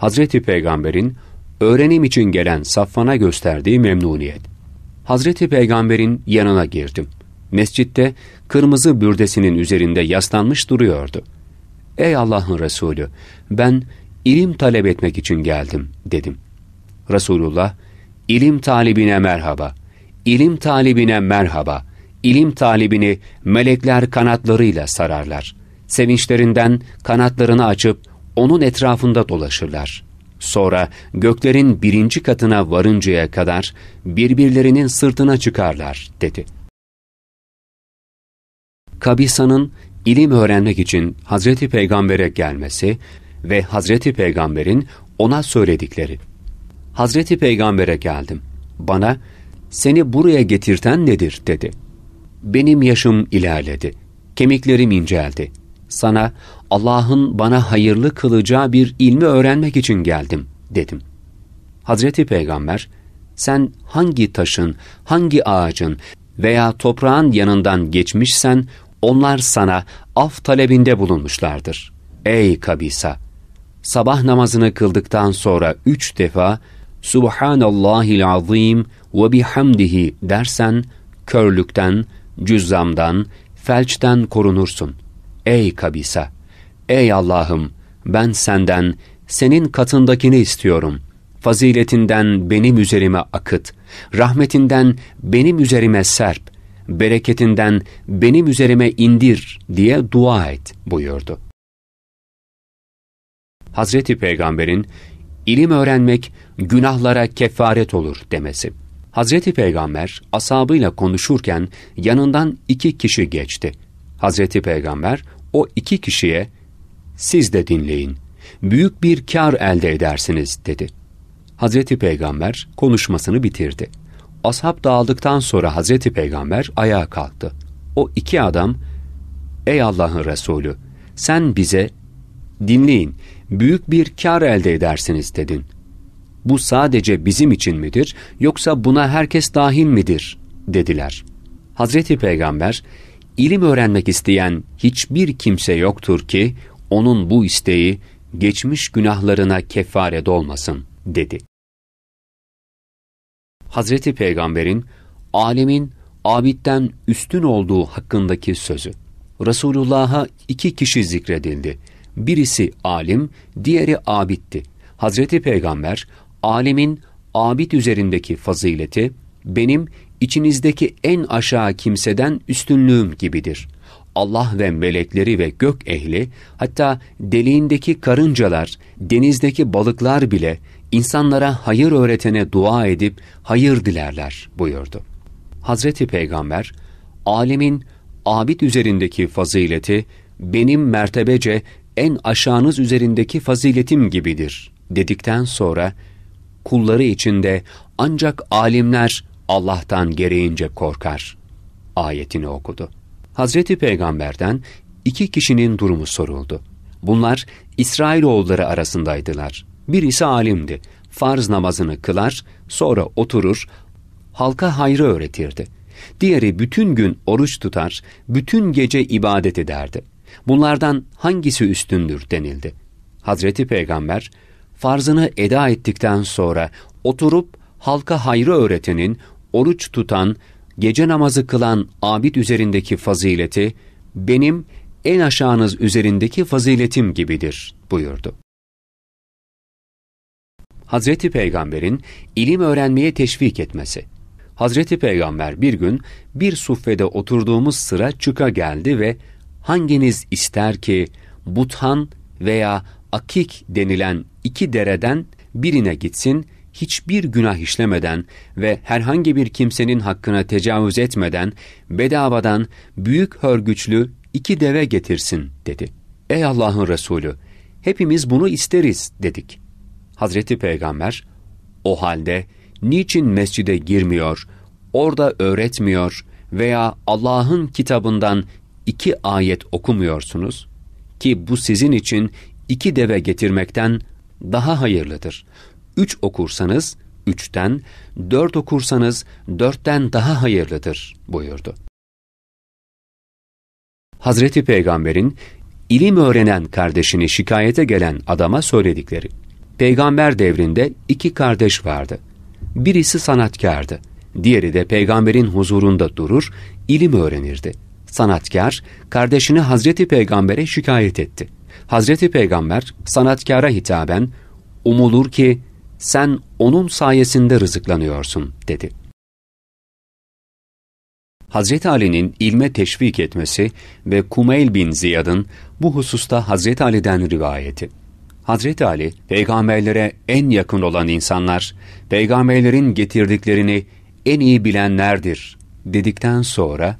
Hazreti Peygamber'in öğrenim için gelen Safvan'a gösterdiği memnuniyet. Hazreti Peygamber'in yanına girdim. Mescitte kırmızı bürdesinin üzerinde yaslanmış duruyordu. Ey Allah'ın Resulü ben ilim talep etmek için geldim dedim. Resulullah ilim talibine merhaba, ilim talibine merhaba, ilim talibini melekler kanatlarıyla sararlar. Sevinçlerinden kanatlarını açıp onun etrafında dolaşırlar. Sonra göklerin birinci katına varıncaya kadar birbirlerinin sırtına çıkarlar dedi. Kabisa'nın ilim öğrenmek için Hazreti Peygamber'e gelmesi ve Hazreti Peygamber'in ona söyledikleri. Hazreti Peygamber'e geldim. Bana seni buraya getirten nedir dedi. Benim yaşım ilerledi. Kemiklerim inceldi sana Allah'ın bana hayırlı kılacağı bir ilmi öğrenmek için geldim dedim. Hazreti Peygamber sen hangi taşın, hangi ağacın veya toprağın yanından geçmişsen onlar sana af talebinde bulunmuşlardır. Ey Kabisa! Sabah namazını kıldıktan sonra üç defa Subhanallahil azim ve bihamdihi dersen körlükten, cüzzamdan, felçten korunursun.'' Ey kabisa! Ey Allah'ım! Ben senden, senin katındakini istiyorum. Faziletinden benim üzerime akıt. Rahmetinden benim üzerime serp. Bereketinden benim üzerime indir diye dua et buyurdu. Hazreti Peygamber'in ilim öğrenmek günahlara kefaret olur demesi. Hazreti Peygamber asabıyla konuşurken yanından iki kişi geçti. Hazreti Peygamber o iki kişiye siz de dinleyin, büyük bir kar elde edersiniz dedi. Hazreti Peygamber konuşmasını bitirdi. Ashab dağıldıktan sonra Hazreti Peygamber ayağa kalktı. O iki adam, ''Ey Allah'ın Resulü, sen bize dinleyin, büyük bir kar elde edersiniz.'' dedin. ''Bu sadece bizim için midir, yoksa buna herkes dahil midir?'' dediler. Hazreti Peygamber, ilim öğrenmek isteyen hiçbir kimse yoktur ki onun bu isteği geçmiş günahlarına kefaret olmasın dedi. Hazreti Peygamber'in alemin abitten üstün olduğu hakkındaki sözü. Resulullah'a iki kişi zikredildi. Birisi alim, diğeri abitti. Hazreti Peygamber, alimin abid üzerindeki fazileti benim içinizdeki en aşağı kimseden üstünlüğüm gibidir. Allah ve melekleri ve gök ehli, hatta deliğindeki karıncalar, denizdeki balıklar bile insanlara hayır öğretene dua edip hayır dilerler buyurdu. Hazreti Peygamber, alemin abid üzerindeki fazileti benim mertebece en aşağınız üzerindeki faziletim gibidir dedikten sonra kulları içinde ancak alimler Allah'tan gereğince korkar. Ayetini okudu. Hazreti Peygamber'den iki kişinin durumu soruldu. Bunlar İsrailoğulları arasındaydılar. Birisi alimdi. Farz namazını kılar, sonra oturur, halka hayrı öğretirdi. Diğeri bütün gün oruç tutar, bütün gece ibadet ederdi. Bunlardan hangisi üstündür denildi. Hazreti Peygamber, farzını eda ettikten sonra oturup halka hayrı öğretenin oruç tutan, gece namazı kılan abid üzerindeki fazileti, benim en aşağınız üzerindeki faziletim gibidir buyurdu. Hazreti Peygamber'in ilim öğrenmeye teşvik etmesi. Hazreti Peygamber bir gün bir suffede oturduğumuz sıra çıka geldi ve hanginiz ister ki Buthan veya Akik denilen iki dereden birine gitsin, hiçbir günah işlemeden ve herhangi bir kimsenin hakkına tecavüz etmeden bedavadan büyük hörgüçlü iki deve getirsin dedi. Ey Allah'ın Resulü hepimiz bunu isteriz dedik. Hazreti Peygamber o halde niçin mescide girmiyor, orada öğretmiyor veya Allah'ın kitabından iki ayet okumuyorsunuz ki bu sizin için iki deve getirmekten daha hayırlıdır üç okursanız üçten, dört okursanız dörtten daha hayırlıdır buyurdu. Hazreti Peygamber'in ilim öğrenen kardeşini şikayete gelen adama söyledikleri. Peygamber devrinde iki kardeş vardı. Birisi sanatkardı, diğeri de peygamberin huzurunda durur, ilim öğrenirdi. Sanatkar, kardeşini Hazreti Peygamber'e şikayet etti. Hazreti Peygamber, sanatkara hitaben, umulur ki sen onun sayesinde rızıklanıyorsun dedi. Hazreti Ali'nin ilme teşvik etmesi ve Kumeyl bin Ziyad'ın bu hususta Hazreti Ali'den rivayeti. Hazreti Ali, peygamberlere en yakın olan insanlar, peygamberlerin getirdiklerini en iyi bilenlerdir dedikten sonra,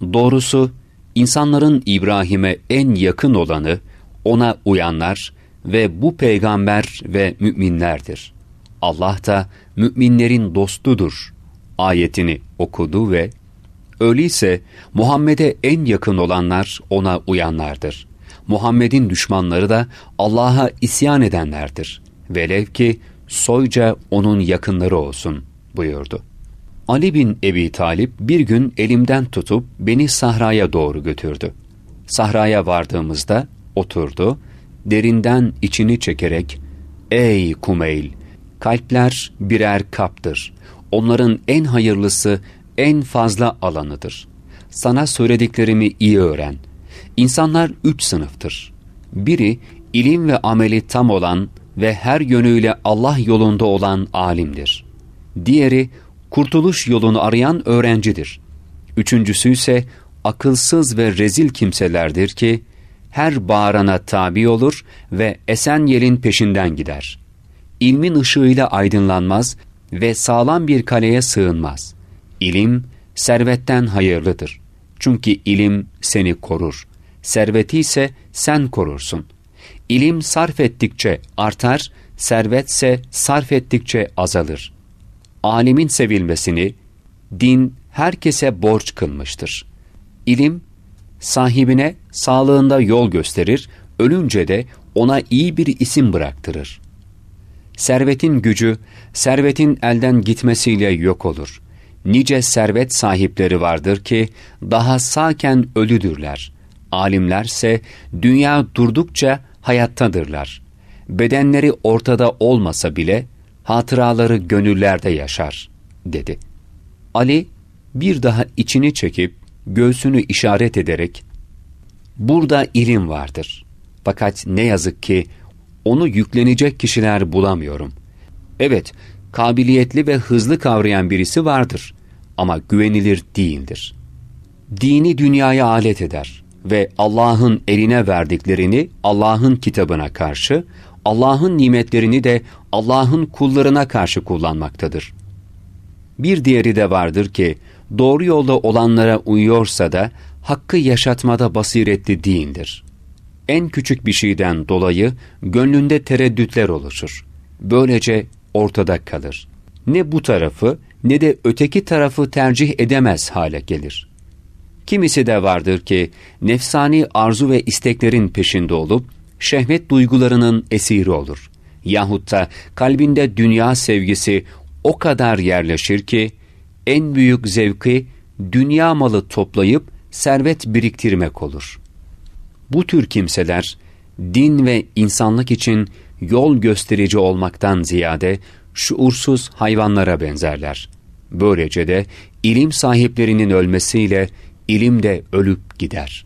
doğrusu insanların İbrahim'e en yakın olanı, ona uyanlar ve bu peygamber ve müminlerdir. Allah da müminlerin dostudur ayetini okudu ve öyleyse Muhammed'e en yakın olanlar ona uyanlardır. Muhammed'in düşmanları da Allah'a isyan edenlerdir. Velev ki soyca onun yakınları olsun buyurdu. Ali bin Ebi Talip bir gün elimden tutup beni sahraya doğru götürdü. Sahraya vardığımızda oturdu derinden içini çekerek ''Ey Kumeyl, kalpler birer kaptır. Onların en hayırlısı en fazla alanıdır. Sana söylediklerimi iyi öğren. İnsanlar üç sınıftır. Biri ilim ve ameli tam olan ve her yönüyle Allah yolunda olan alimdir. Diğeri kurtuluş yolunu arayan öğrencidir. Üçüncüsü ise akılsız ve rezil kimselerdir ki her bağrana tabi olur ve esen yelin peşinden gider. İlmin ışığıyla aydınlanmaz ve sağlam bir kaleye sığınmaz. İlim, servetten hayırlıdır. Çünkü ilim seni korur. Serveti ise sen korursun. İlim sarf ettikçe artar, servetse sarf ettikçe azalır. Alimin sevilmesini, din herkese borç kılmıştır. İlim, sahibine sağlığında yol gösterir, ölünce de ona iyi bir isim bıraktırır. Servetin gücü, servetin elden gitmesiyle yok olur. Nice servet sahipleri vardır ki daha sağken ölüdürler. Alimlerse dünya durdukça hayattadırlar. Bedenleri ortada olmasa bile hatıraları gönüllerde yaşar, dedi. Ali bir daha içini çekip göğsünü işaret ederek burada ilim vardır. Fakat ne yazık ki onu yüklenecek kişiler bulamıyorum. Evet, kabiliyetli ve hızlı kavrayan birisi vardır ama güvenilir değildir. Dini dünyaya alet eder ve Allah'ın eline verdiklerini Allah'ın kitabına karşı, Allah'ın nimetlerini de Allah'ın kullarına karşı kullanmaktadır. Bir diğeri de vardır ki, doğru yolda olanlara uyuyorsa da hakkı yaşatmada basiretli değildir. En küçük bir şeyden dolayı gönlünde tereddütler oluşur. Böylece ortada kalır. Ne bu tarafı ne de öteki tarafı tercih edemez hale gelir. Kimisi de vardır ki nefsani arzu ve isteklerin peşinde olup şehvet duygularının esiri olur. Yahut da kalbinde dünya sevgisi o kadar yerleşir ki en büyük zevki dünya malı toplayıp servet biriktirmek olur. Bu tür kimseler din ve insanlık için yol gösterici olmaktan ziyade şuursuz hayvanlara benzerler. Böylece de ilim sahiplerinin ölmesiyle ilim de ölüp gider.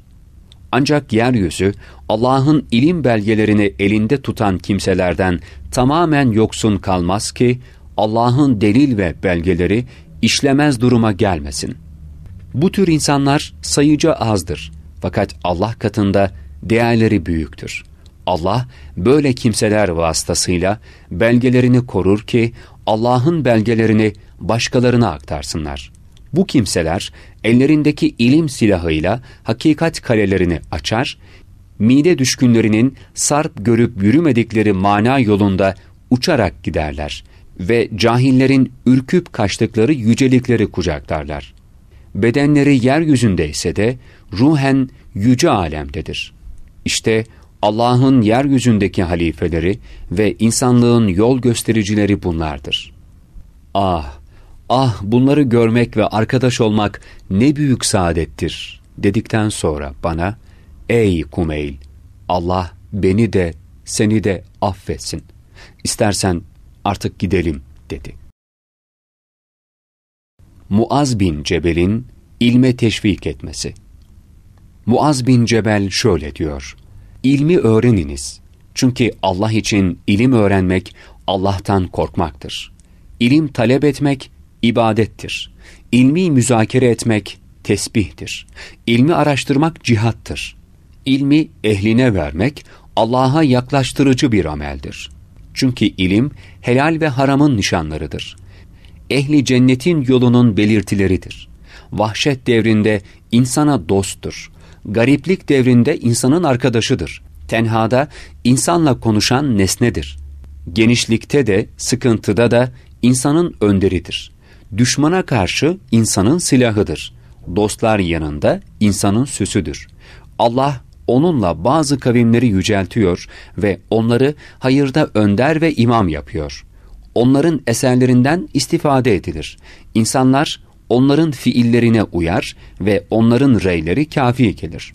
Ancak yeryüzü Allah'ın ilim belgelerini elinde tutan kimselerden tamamen yoksun kalmaz ki Allah'ın delil ve belgeleri işlemez duruma gelmesin. Bu tür insanlar sayıca azdır fakat Allah katında değerleri büyüktür. Allah böyle kimseler vasıtasıyla belgelerini korur ki Allah'ın belgelerini başkalarına aktarsınlar. Bu kimseler ellerindeki ilim silahıyla hakikat kalelerini açar, mide düşkünlerinin sarp görüp yürümedikleri mana yolunda uçarak giderler ve cahillerin ürküp kaçtıkları yücelikleri kucaklarlar. Bedenleri yeryüzünde ise de ruhen yüce alemdedir. İşte Allah'ın yeryüzündeki halifeleri ve insanlığın yol göstericileri bunlardır. Ah! Ah bunları görmek ve arkadaş olmak ne büyük saadettir dedikten sonra bana Ey Kumeyl! Allah beni de seni de affetsin. İstersen artık gidelim dedi. Muaz bin Cebel'in ilme teşvik etmesi. Muaz bin Cebel şöyle diyor. İlmi öğreniniz. Çünkü Allah için ilim öğrenmek Allah'tan korkmaktır. İlim talep etmek ibadettir. İlmi müzakere etmek tesbihtir. İlmi araştırmak cihattır. İlmi ehline vermek Allah'a yaklaştırıcı bir ameldir. Çünkü ilim helal ve haramın nişanlarıdır. Ehli cennetin yolunun belirtileridir. Vahşet devrinde insana dosttur. Gariplik devrinde insanın arkadaşıdır. Tenhada insanla konuşan nesnedir. Genişlikte de, sıkıntıda da insanın önderidir. Düşmana karşı insanın silahıdır. Dostlar yanında insanın süsüdür. Allah onunla bazı kavimleri yüceltiyor ve onları hayırda önder ve imam yapıyor. Onların eserlerinden istifade edilir. İnsanlar onların fiillerine uyar ve onların reyleri kafi gelir.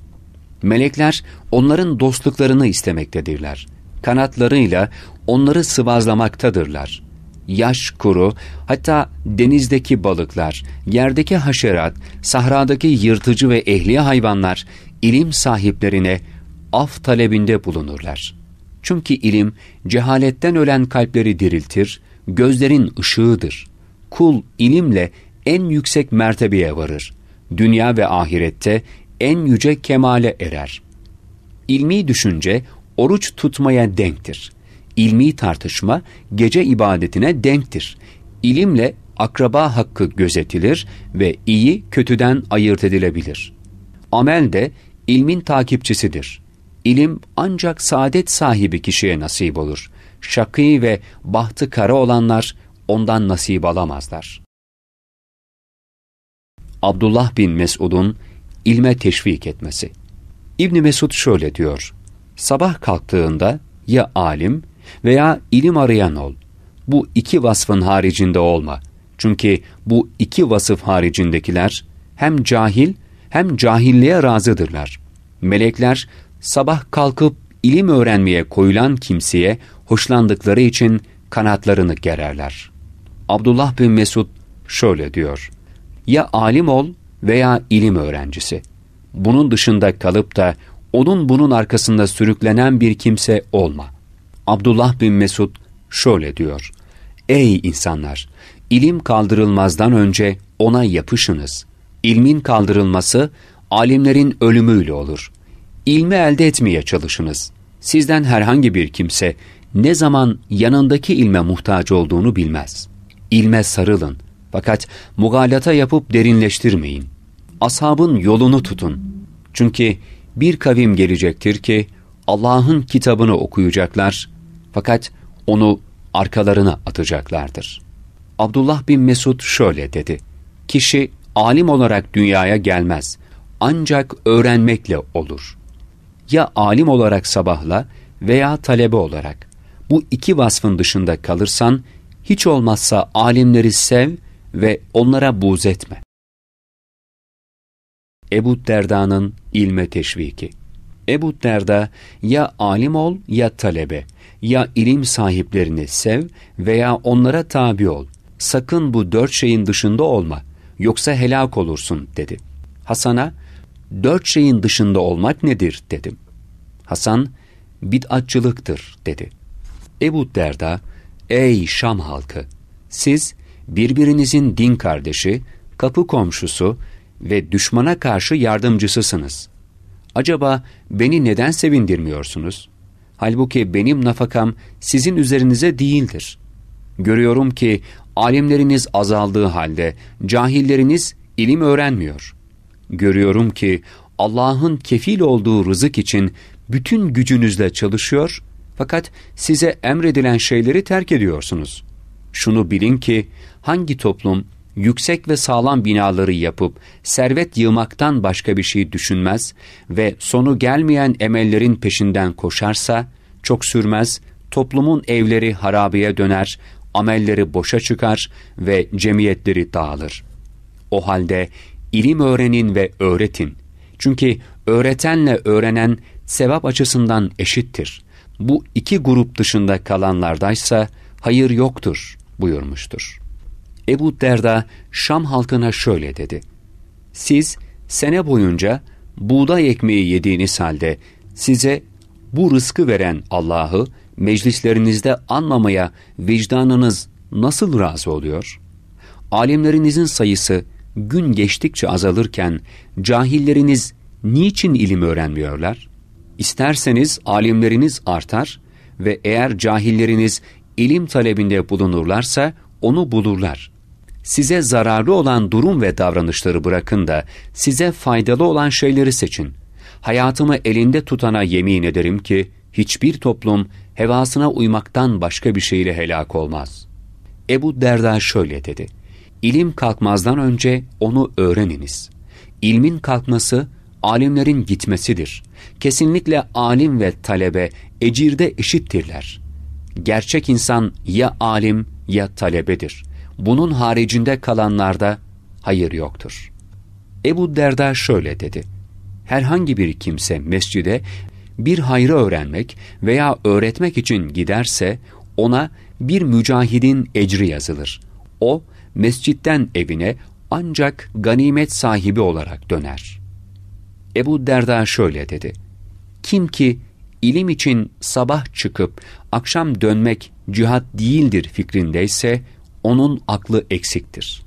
Melekler onların dostluklarını istemektedirler. Kanatlarıyla onları sıvazlamaktadırlar. Yaş kuru, hatta denizdeki balıklar, yerdeki haşerat, sahradaki yırtıcı ve ehliye hayvanlar, ilim sahiplerine af talebinde bulunurlar. Çünkü ilim cehaletten ölen kalpleri diriltir, gözlerin ışığıdır. Kul ilimle en yüksek mertebeye varır. Dünya ve ahirette en yüce kemale erer. İlmi düşünce oruç tutmaya denktir. İlmi tartışma gece ibadetine denktir. İlimle akraba hakkı gözetilir ve iyi kötüden ayırt edilebilir. Amel de ilmin takipçisidir. İlim ancak saadet sahibi kişiye nasip olur. Şakî ve bahtı kara olanlar ondan nasip alamazlar. Abdullah bin Mesud'un ilme teşvik etmesi. İbn Mesud şöyle diyor: Sabah kalktığında ya alim veya ilim arayan ol. Bu iki vasfın haricinde olma. Çünkü bu iki vasıf haricindekiler hem cahil hem cahilliğe razıdırlar. Melekler sabah kalkıp ilim öğrenmeye koyulan kimseye hoşlandıkları için kanatlarını gererler. Abdullah bin Mesud şöyle diyor. Ya alim ol veya ilim öğrencisi. Bunun dışında kalıp da onun bunun arkasında sürüklenen bir kimse olma. Abdullah bin Mesud şöyle diyor. Ey insanlar! ilim kaldırılmazdan önce ona yapışınız. İlmin kaldırılması, alimlerin ölümüyle olur. İlmi elde etmeye çalışınız. Sizden herhangi bir kimse ne zaman yanındaki ilme muhtaç olduğunu bilmez. İlme sarılın. Fakat mugalata yapıp derinleştirmeyin. Ashabın yolunu tutun. Çünkü bir kavim gelecektir ki Allah'ın kitabını okuyacaklar fakat onu arkalarına atacaklardır. Abdullah bin Mesud şöyle dedi. Kişi alim olarak dünyaya gelmez. Ancak öğrenmekle olur. Ya alim olarak sabahla veya talebe olarak. Bu iki vasfın dışında kalırsan hiç olmazsa alimleri sev ve onlara buğz etme. Ebu Derda'nın ilme teşviki Ebu Derda ya alim ol ya talebe, ya ilim sahiplerini sev veya onlara tabi ol. Sakın bu dört şeyin dışında olma.'' yoksa helak olursun dedi. Hasan'a dört şeyin dışında olmak nedir dedim. Hasan bid'atçılıktır dedi. Ebu Derda ey Şam halkı siz birbirinizin din kardeşi, kapı komşusu ve düşmana karşı yardımcısısınız. Acaba beni neden sevindirmiyorsunuz? Halbuki benim nafakam sizin üzerinize değildir. Görüyorum ki alimleriniz azaldığı halde cahilleriniz ilim öğrenmiyor. Görüyorum ki Allah'ın kefil olduğu rızık için bütün gücünüzle çalışıyor fakat size emredilen şeyleri terk ediyorsunuz. Şunu bilin ki hangi toplum yüksek ve sağlam binaları yapıp servet yığmaktan başka bir şey düşünmez ve sonu gelmeyen emellerin peşinden koşarsa çok sürmez toplumun evleri harabeye döner, amelleri boşa çıkar ve cemiyetleri dağılır. O halde ilim öğrenin ve öğretin. Çünkü öğretenle öğrenen sevap açısından eşittir. Bu iki grup dışında kalanlardaysa hayır yoktur buyurmuştur. Ebu Derda Şam halkına şöyle dedi. Siz sene boyunca buğday ekmeği yediğiniz halde size bu rızkı veren Allah'ı meclislerinizde anmamaya vicdanınız nasıl razı oluyor? Alimlerinizin sayısı gün geçtikçe azalırken cahilleriniz niçin ilim öğrenmiyorlar? İsterseniz alimleriniz artar ve eğer cahilleriniz ilim talebinde bulunurlarsa onu bulurlar. Size zararlı olan durum ve davranışları bırakın da size faydalı olan şeyleri seçin. Hayatımı elinde tutana yemin ederim ki hiçbir toplum hevasına uymaktan başka bir şeyle helak olmaz. Ebu Derda şöyle dedi. İlim kalkmazdan önce onu öğreniniz. İlmin kalkması, alimlerin gitmesidir. Kesinlikle alim ve talebe ecirde eşittirler. Gerçek insan ya alim ya talebedir. Bunun haricinde kalanlarda hayır yoktur. Ebu Derda şöyle dedi herhangi bir kimse mescide bir hayrı öğrenmek veya öğretmek için giderse ona bir mücahidin ecri yazılır. O mescitten evine ancak ganimet sahibi olarak döner. Ebu Derda şöyle dedi. Kim ki ilim için sabah çıkıp akşam dönmek cihat değildir fikrindeyse onun aklı eksiktir.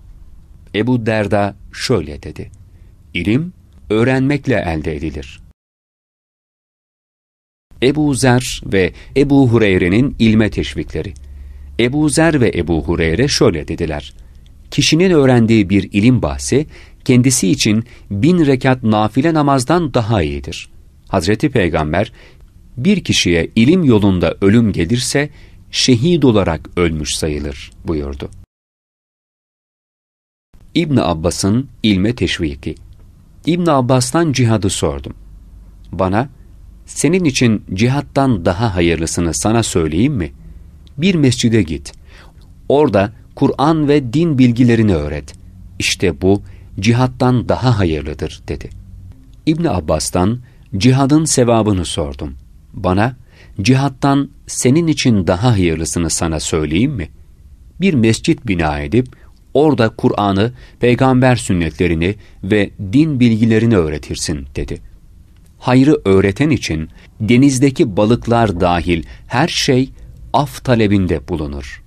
Ebu Derda şöyle dedi. İlim öğrenmekle elde edilir. Ebu Zer ve Ebu Hureyre'nin ilme teşvikleri. Ebu Zer ve Ebu Hureyre şöyle dediler. Kişinin öğrendiği bir ilim bahsi kendisi için bin rekat nafile namazdan daha iyidir. Hazreti Peygamber bir kişiye ilim yolunda ölüm gelirse şehit olarak ölmüş sayılır buyurdu. İbn Abbas'ın ilme teşviki. İbn Abbas'tan cihadı sordum. Bana senin için cihattan daha hayırlısını sana söyleyeyim mi? Bir mescide git. Orada Kur'an ve din bilgilerini öğret. İşte bu cihattan daha hayırlıdır dedi. İbni Abbas'tan cihadın sevabını sordum. Bana cihattan senin için daha hayırlısını sana söyleyeyim mi? Bir mescit bina edip orada Kur'an'ı, peygamber sünnetlerini ve din bilgilerini öğretirsin dedi.'' hayrı öğreten için denizdeki balıklar dahil her şey af talebinde bulunur.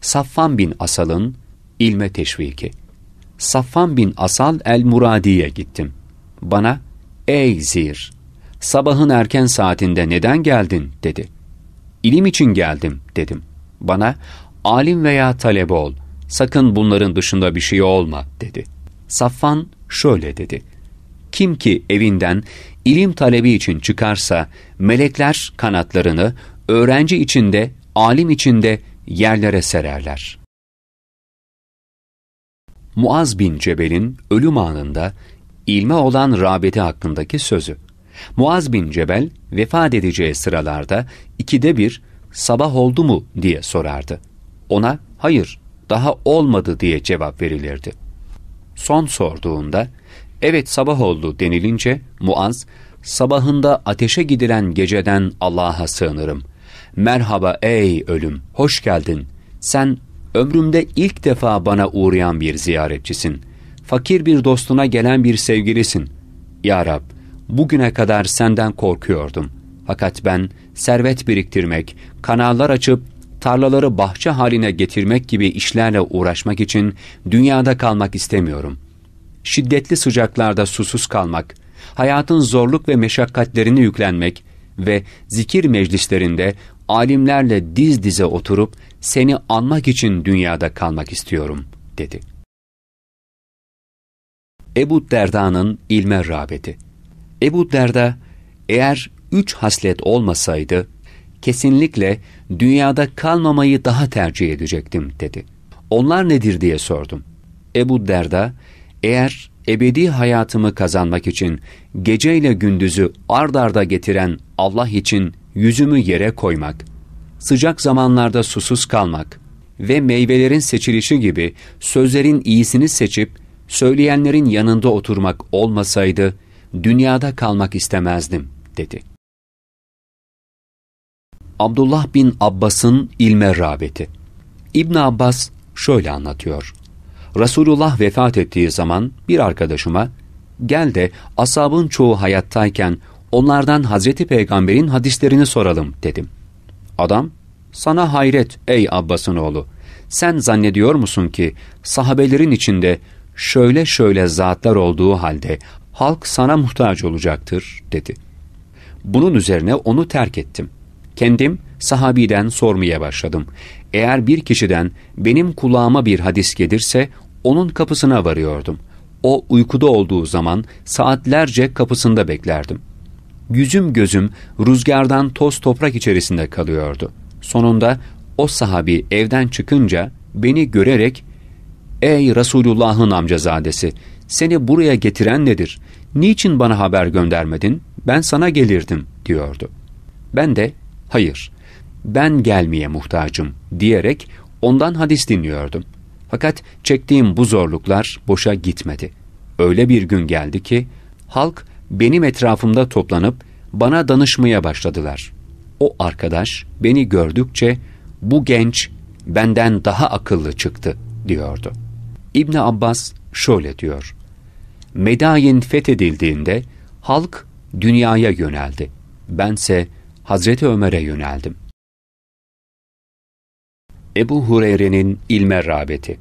Saffan bin Asal'ın ilme teşviki. Saffan bin Asal el-Muradi'ye gittim. Bana, ey zir, sabahın erken saatinde neden geldin dedi. İlim için geldim dedim. Bana, alim veya talebe ol, sakın bunların dışında bir şey olma dedi. Saffan şöyle dedi. Kim ki evinden ilim talebi için çıkarsa melekler kanatlarını öğrenci içinde, alim içinde yerlere sererler. Muaz bin Cebel'in ölüm anında ilme olan rağbeti hakkındaki sözü. Muaz bin Cebel vefat edeceği sıralarda ikide bir sabah oldu mu diye sorardı. Ona hayır daha olmadı diye cevap verilirdi. Son sorduğunda evet sabah oldu denilince Muaz, sabahında ateşe gidilen geceden Allah'a sığınırım. Merhaba ey ölüm, hoş geldin. Sen ömrümde ilk defa bana uğrayan bir ziyaretçisin. Fakir bir dostuna gelen bir sevgilisin. Ya Rab, bugüne kadar senden korkuyordum. Fakat ben servet biriktirmek, kanallar açıp tarlaları bahçe haline getirmek gibi işlerle uğraşmak için dünyada kalmak istemiyorum şiddetli sıcaklarda susuz kalmak, hayatın zorluk ve meşakkatlerini yüklenmek ve zikir meclislerinde alimlerle diz dize oturup seni anmak için dünyada kalmak istiyorum, dedi. Ebu Derda'nın ilme rağbeti Ebu Derda, eğer üç haslet olmasaydı, kesinlikle dünyada kalmamayı daha tercih edecektim, dedi. Onlar nedir diye sordum. Ebu Derda, eğer ebedi hayatımı kazanmak için geceyle gündüzü ard arda getiren Allah için yüzümü yere koymak, sıcak zamanlarda susuz kalmak ve meyvelerin seçilişi gibi sözlerin iyisini seçip söyleyenlerin yanında oturmak olmasaydı dünyada kalmak istemezdim dedi. Abdullah bin Abbas'ın ilme rağbeti İbn Abbas şöyle anlatıyor. Resulullah vefat ettiği zaman bir arkadaşıma gel de asabın çoğu hayattayken onlardan Hazreti Peygamber'in hadislerini soralım dedim. Adam sana hayret ey Abbas'ın oğlu sen zannediyor musun ki sahabelerin içinde şöyle şöyle zatlar olduğu halde halk sana muhtaç olacaktır dedi. Bunun üzerine onu terk ettim. Kendim sahabiden sormaya başladım. Eğer bir kişiden benim kulağıma bir hadis gelirse onun kapısına varıyordum. O uykuda olduğu zaman saatlerce kapısında beklerdim. Yüzüm gözüm rüzgardan toz toprak içerisinde kalıyordu. Sonunda o sahabi evden çıkınca beni görerek ''Ey Resulullah'ın amcazadesi, seni buraya getiren nedir? Niçin bana haber göndermedin? Ben sana gelirdim.'' diyordu. Ben de ''Hayır, ben gelmeye muhtacım.'' diyerek ondan hadis dinliyordum. Fakat çektiğim bu zorluklar boşa gitmedi. Öyle bir gün geldi ki halk benim etrafımda toplanıp bana danışmaya başladılar. O arkadaş beni gördükçe bu genç benden daha akıllı çıktı diyordu. İbni Abbas şöyle diyor. Medayin fethedildiğinde halk dünyaya yöneldi. Bense Hazreti Ömer'e yöneldim. Ebu Hureyre'nin ilme rağbeti.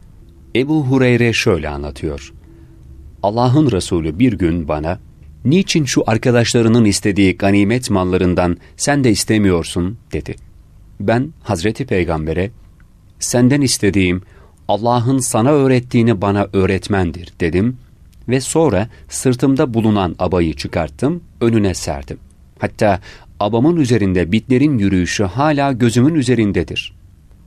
Ebu Hureyre şöyle anlatıyor. Allah'ın Resulü bir gün bana, niçin şu arkadaşlarının istediği ganimet mallarından sen de istemiyorsun dedi. Ben Hazreti Peygamber'e, senden istediğim Allah'ın sana öğrettiğini bana öğretmendir dedim ve sonra sırtımda bulunan abayı çıkarttım, önüne serdim. Hatta abamın üzerinde bitlerin yürüyüşü hala gözümün üzerindedir.''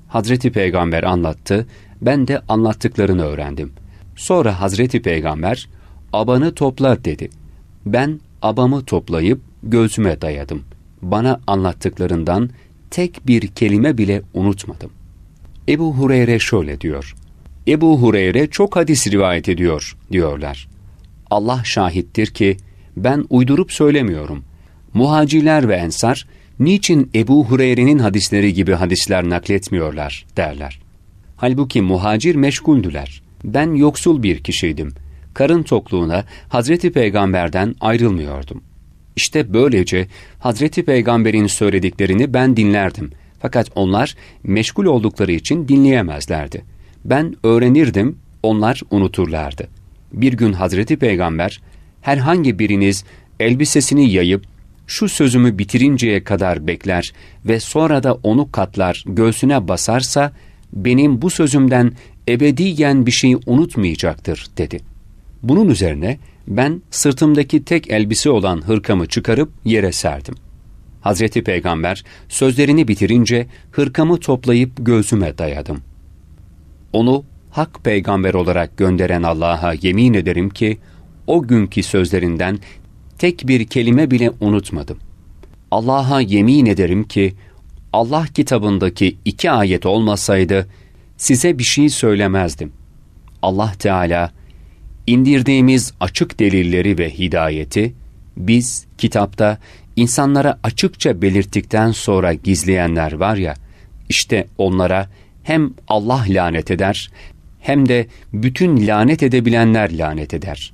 Hazreti Peygamber anlattı, ben de anlattıklarını öğrendim. Sonra Hazreti Peygamber, abanı topla dedi. Ben abamı toplayıp göğsüme dayadım. Bana anlattıklarından tek bir kelime bile unutmadım. Ebu Hureyre şöyle diyor. Ebu Hureyre çok hadis rivayet ediyor diyorlar. Allah şahittir ki ben uydurup söylemiyorum. Muhacirler ve ensar niçin Ebu Hureyre'nin hadisleri gibi hadisler nakletmiyorlar derler. Halbuki muhacir meşguldüler. Ben yoksul bir kişiydim. Karın tokluğuna Hazreti Peygamber'den ayrılmıyordum. İşte böylece Hazreti Peygamber'in söylediklerini ben dinlerdim. Fakat onlar meşgul oldukları için dinleyemezlerdi. Ben öğrenirdim, onlar unuturlardı. Bir gün Hazreti Peygamber, herhangi biriniz elbisesini yayıp şu sözümü bitirinceye kadar bekler ve sonra da onu katlar, göğsüne basarsa, benim bu sözümden ebediyen bir şey unutmayacaktır, dedi. Bunun üzerine ben sırtımdaki tek elbise olan hırkamı çıkarıp yere serdim. Hazreti Peygamber sözlerini bitirince hırkamı toplayıp göğsüme dayadım. Onu hak peygamber olarak gönderen Allah'a yemin ederim ki, o günkü sözlerinden tek bir kelime bile unutmadım. Allah'a yemin ederim ki Allah kitabındaki iki ayet olmasaydı size bir şey söylemezdim. Allah Teala indirdiğimiz açık delilleri ve hidayeti biz kitapta insanlara açıkça belirttikten sonra gizleyenler var ya işte onlara hem Allah lanet eder hem de bütün lanet edebilenler lanet eder.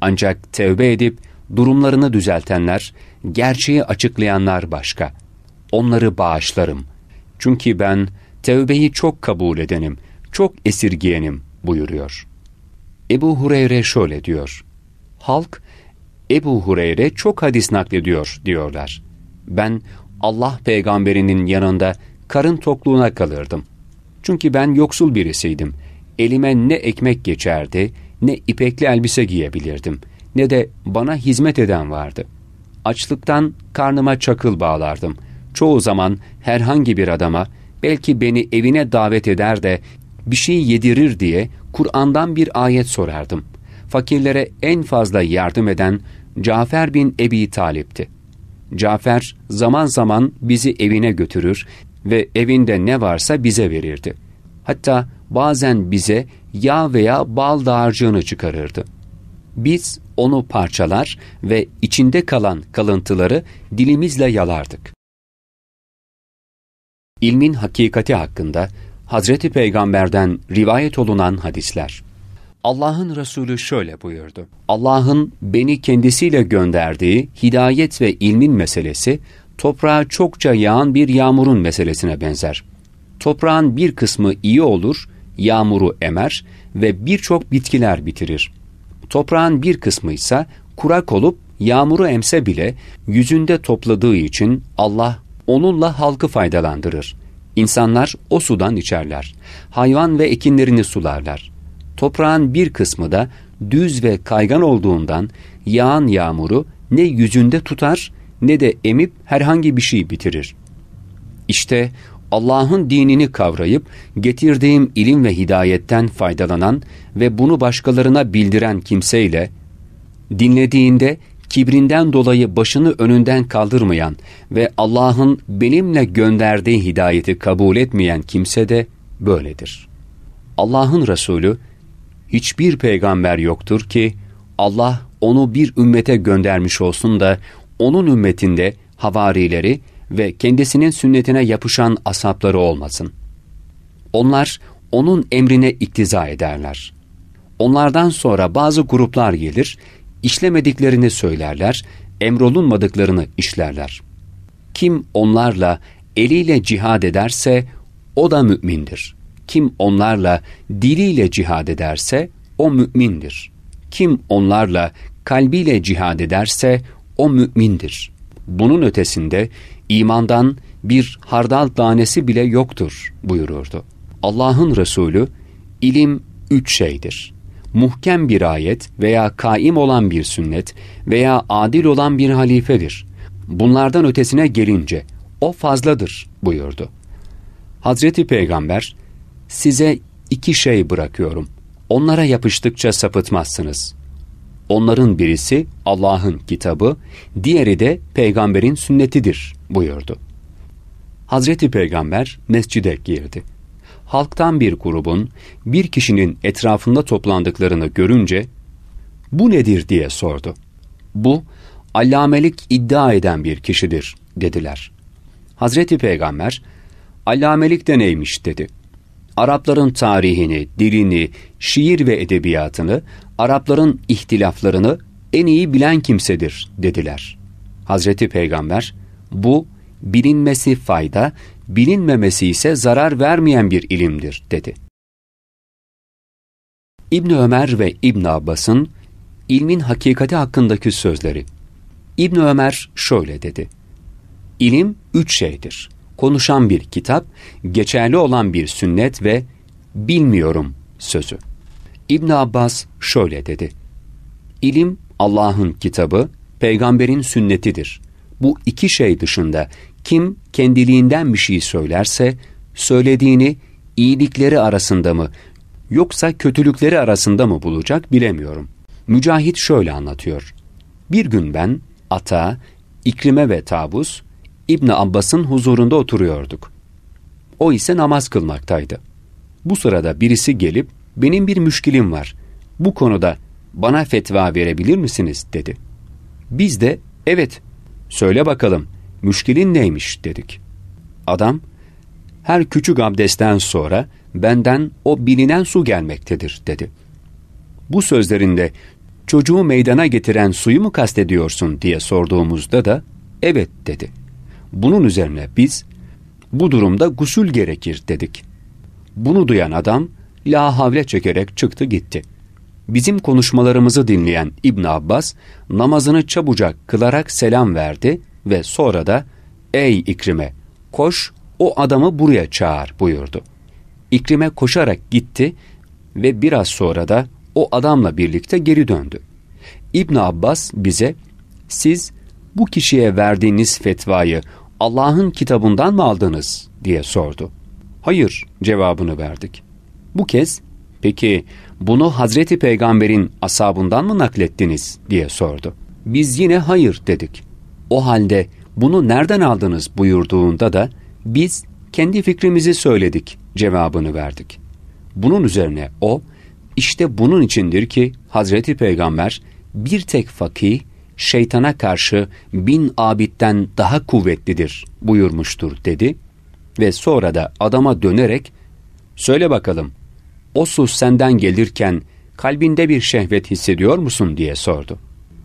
Ancak tevbe edip durumlarını düzeltenler, gerçeği açıklayanlar başka. Onları bağışlarım. Çünkü ben tevbeyi çok kabul edenim, çok esirgiyenim buyuruyor. Ebu Hureyre şöyle diyor. Halk, Ebu Hureyre çok hadis naklediyor diyorlar. Ben Allah peygamberinin yanında karın tokluğuna kalırdım. Çünkü ben yoksul birisiydim. Elime ne ekmek geçerdi, ne ipekli elbise giyebilirdim.'' ne de bana hizmet eden vardı. Açlıktan karnıma çakıl bağlardım. Çoğu zaman herhangi bir adama belki beni evine davet eder de bir şey yedirir diye Kur'an'dan bir ayet sorardım. Fakirlere en fazla yardım eden Cafer bin Ebi Talip'ti. Cafer zaman zaman bizi evine götürür ve evinde ne varsa bize verirdi. Hatta bazen bize yağ veya bal dağarcığını çıkarırdı.'' Biz onu parçalar ve içinde kalan kalıntıları dilimizle yalardık. İlmin hakikati hakkında Hazreti Peygamber'den rivayet olunan hadisler. Allah'ın Resulü şöyle buyurdu. Allah'ın beni kendisiyle gönderdiği hidayet ve ilmin meselesi, toprağa çokça yağan bir yağmurun meselesine benzer. Toprağın bir kısmı iyi olur, yağmuru emer ve birçok bitkiler bitirir.'' Toprağın bir kısmı ise kurak olup yağmuru emse bile yüzünde topladığı için Allah onunla halkı faydalandırır. İnsanlar o sudan içerler. Hayvan ve ekinlerini sularlar. Toprağın bir kısmı da düz ve kaygan olduğundan yağan yağmuru ne yüzünde tutar ne de emip herhangi bir şey bitirir. İşte Allah'ın dinini kavrayıp getirdiğim ilim ve hidayetten faydalanan ve bunu başkalarına bildiren kimseyle, dinlediğinde kibrinden dolayı başını önünden kaldırmayan ve Allah'ın benimle gönderdiği hidayeti kabul etmeyen kimse de böyledir. Allah'ın Resulü, hiçbir peygamber yoktur ki Allah onu bir ümmete göndermiş olsun da onun ümmetinde havarileri ve kendisinin sünnetine yapışan asapları olmasın. Onlar onun emrine iktiza ederler. Onlardan sonra bazı gruplar gelir, işlemediklerini söylerler, emrolunmadıklarını işlerler. Kim onlarla eliyle cihad ederse o da mümindir. Kim onlarla diliyle cihad ederse o mümindir. Kim onlarla kalbiyle cihad ederse o mümindir. Bunun ötesinde İmandan bir hardal tanesi bile yoktur buyururdu. Allah'ın Resulü ilim üç şeydir. Muhkem bir ayet veya kaim olan bir sünnet veya adil olan bir halifedir. Bunlardan ötesine gelince o fazladır buyurdu. Hazreti Peygamber size iki şey bırakıyorum. Onlara yapıştıkça sapıtmazsınız Onların birisi Allah'ın kitabı, diğeri de peygamberin sünnetidir buyurdu. Hazreti Peygamber mescide girdi. Halktan bir grubun bir kişinin etrafında toplandıklarını görünce bu nedir diye sordu. Bu allamelik iddia eden bir kişidir dediler. Hazreti Peygamber allamelik de neymiş dedi. Arapların tarihini, dilini, şiir ve edebiyatını, Arapların ihtilaflarını en iyi bilen kimsedir dediler. Hazreti Peygamber bu bilinmesi fayda, bilinmemesi ise zarar vermeyen bir ilimdir dedi. İbn Ömer ve İbn Abbas'ın ilmin hakikati hakkındaki sözleri. İbn Ömer şöyle dedi: İlim üç şeydir konuşan bir kitap, geçerli olan bir sünnet ve bilmiyorum sözü. İbn Abbas şöyle dedi. İlim Allah'ın kitabı, peygamberin sünnetidir. Bu iki şey dışında kim kendiliğinden bir şey söylerse, söylediğini iyilikleri arasında mı, yoksa kötülükleri arasında mı bulacak bilemiyorum. Mücahit şöyle anlatıyor. Bir gün ben, Ata, İkrime ve Tabus, İbn Abbas'ın huzurunda oturuyorduk. O ise namaz kılmaktaydı. Bu sırada birisi gelip benim bir müşkilim var. Bu konuda bana fetva verebilir misiniz dedi. Biz de evet söyle bakalım müşkilin neymiş dedik. Adam her küçük abdestten sonra benden o bilinen su gelmektedir dedi. Bu sözlerinde çocuğu meydana getiren suyu mu kastediyorsun diye sorduğumuzda da evet dedi.'' Bunun üzerine biz bu durumda gusül gerekir dedik. Bunu duyan adam la havle çekerek çıktı gitti. Bizim konuşmalarımızı dinleyen İbn Abbas namazını çabucak kılarak selam verdi ve sonra da ''Ey İkrime koş o adamı buraya çağır.'' buyurdu. İkrime koşarak gitti ve biraz sonra da o adamla birlikte geri döndü. İbn Abbas bize siz bu kişiye verdiğiniz fetvayı Allah'ın kitabından mı aldınız diye sordu. Hayır cevabını verdik. Bu kez peki bunu Hazreti Peygamber'in asabından mı naklettiniz diye sordu. Biz yine hayır dedik. O halde bunu nereden aldınız buyurduğunda da biz kendi fikrimizi söyledik cevabını verdik. Bunun üzerine o işte bunun içindir ki Hazreti Peygamber bir tek fakih şeytana karşı bin abitten daha kuvvetlidir buyurmuştur dedi ve sonra da adama dönerek söyle bakalım o su senden gelirken kalbinde bir şehvet hissediyor musun diye sordu.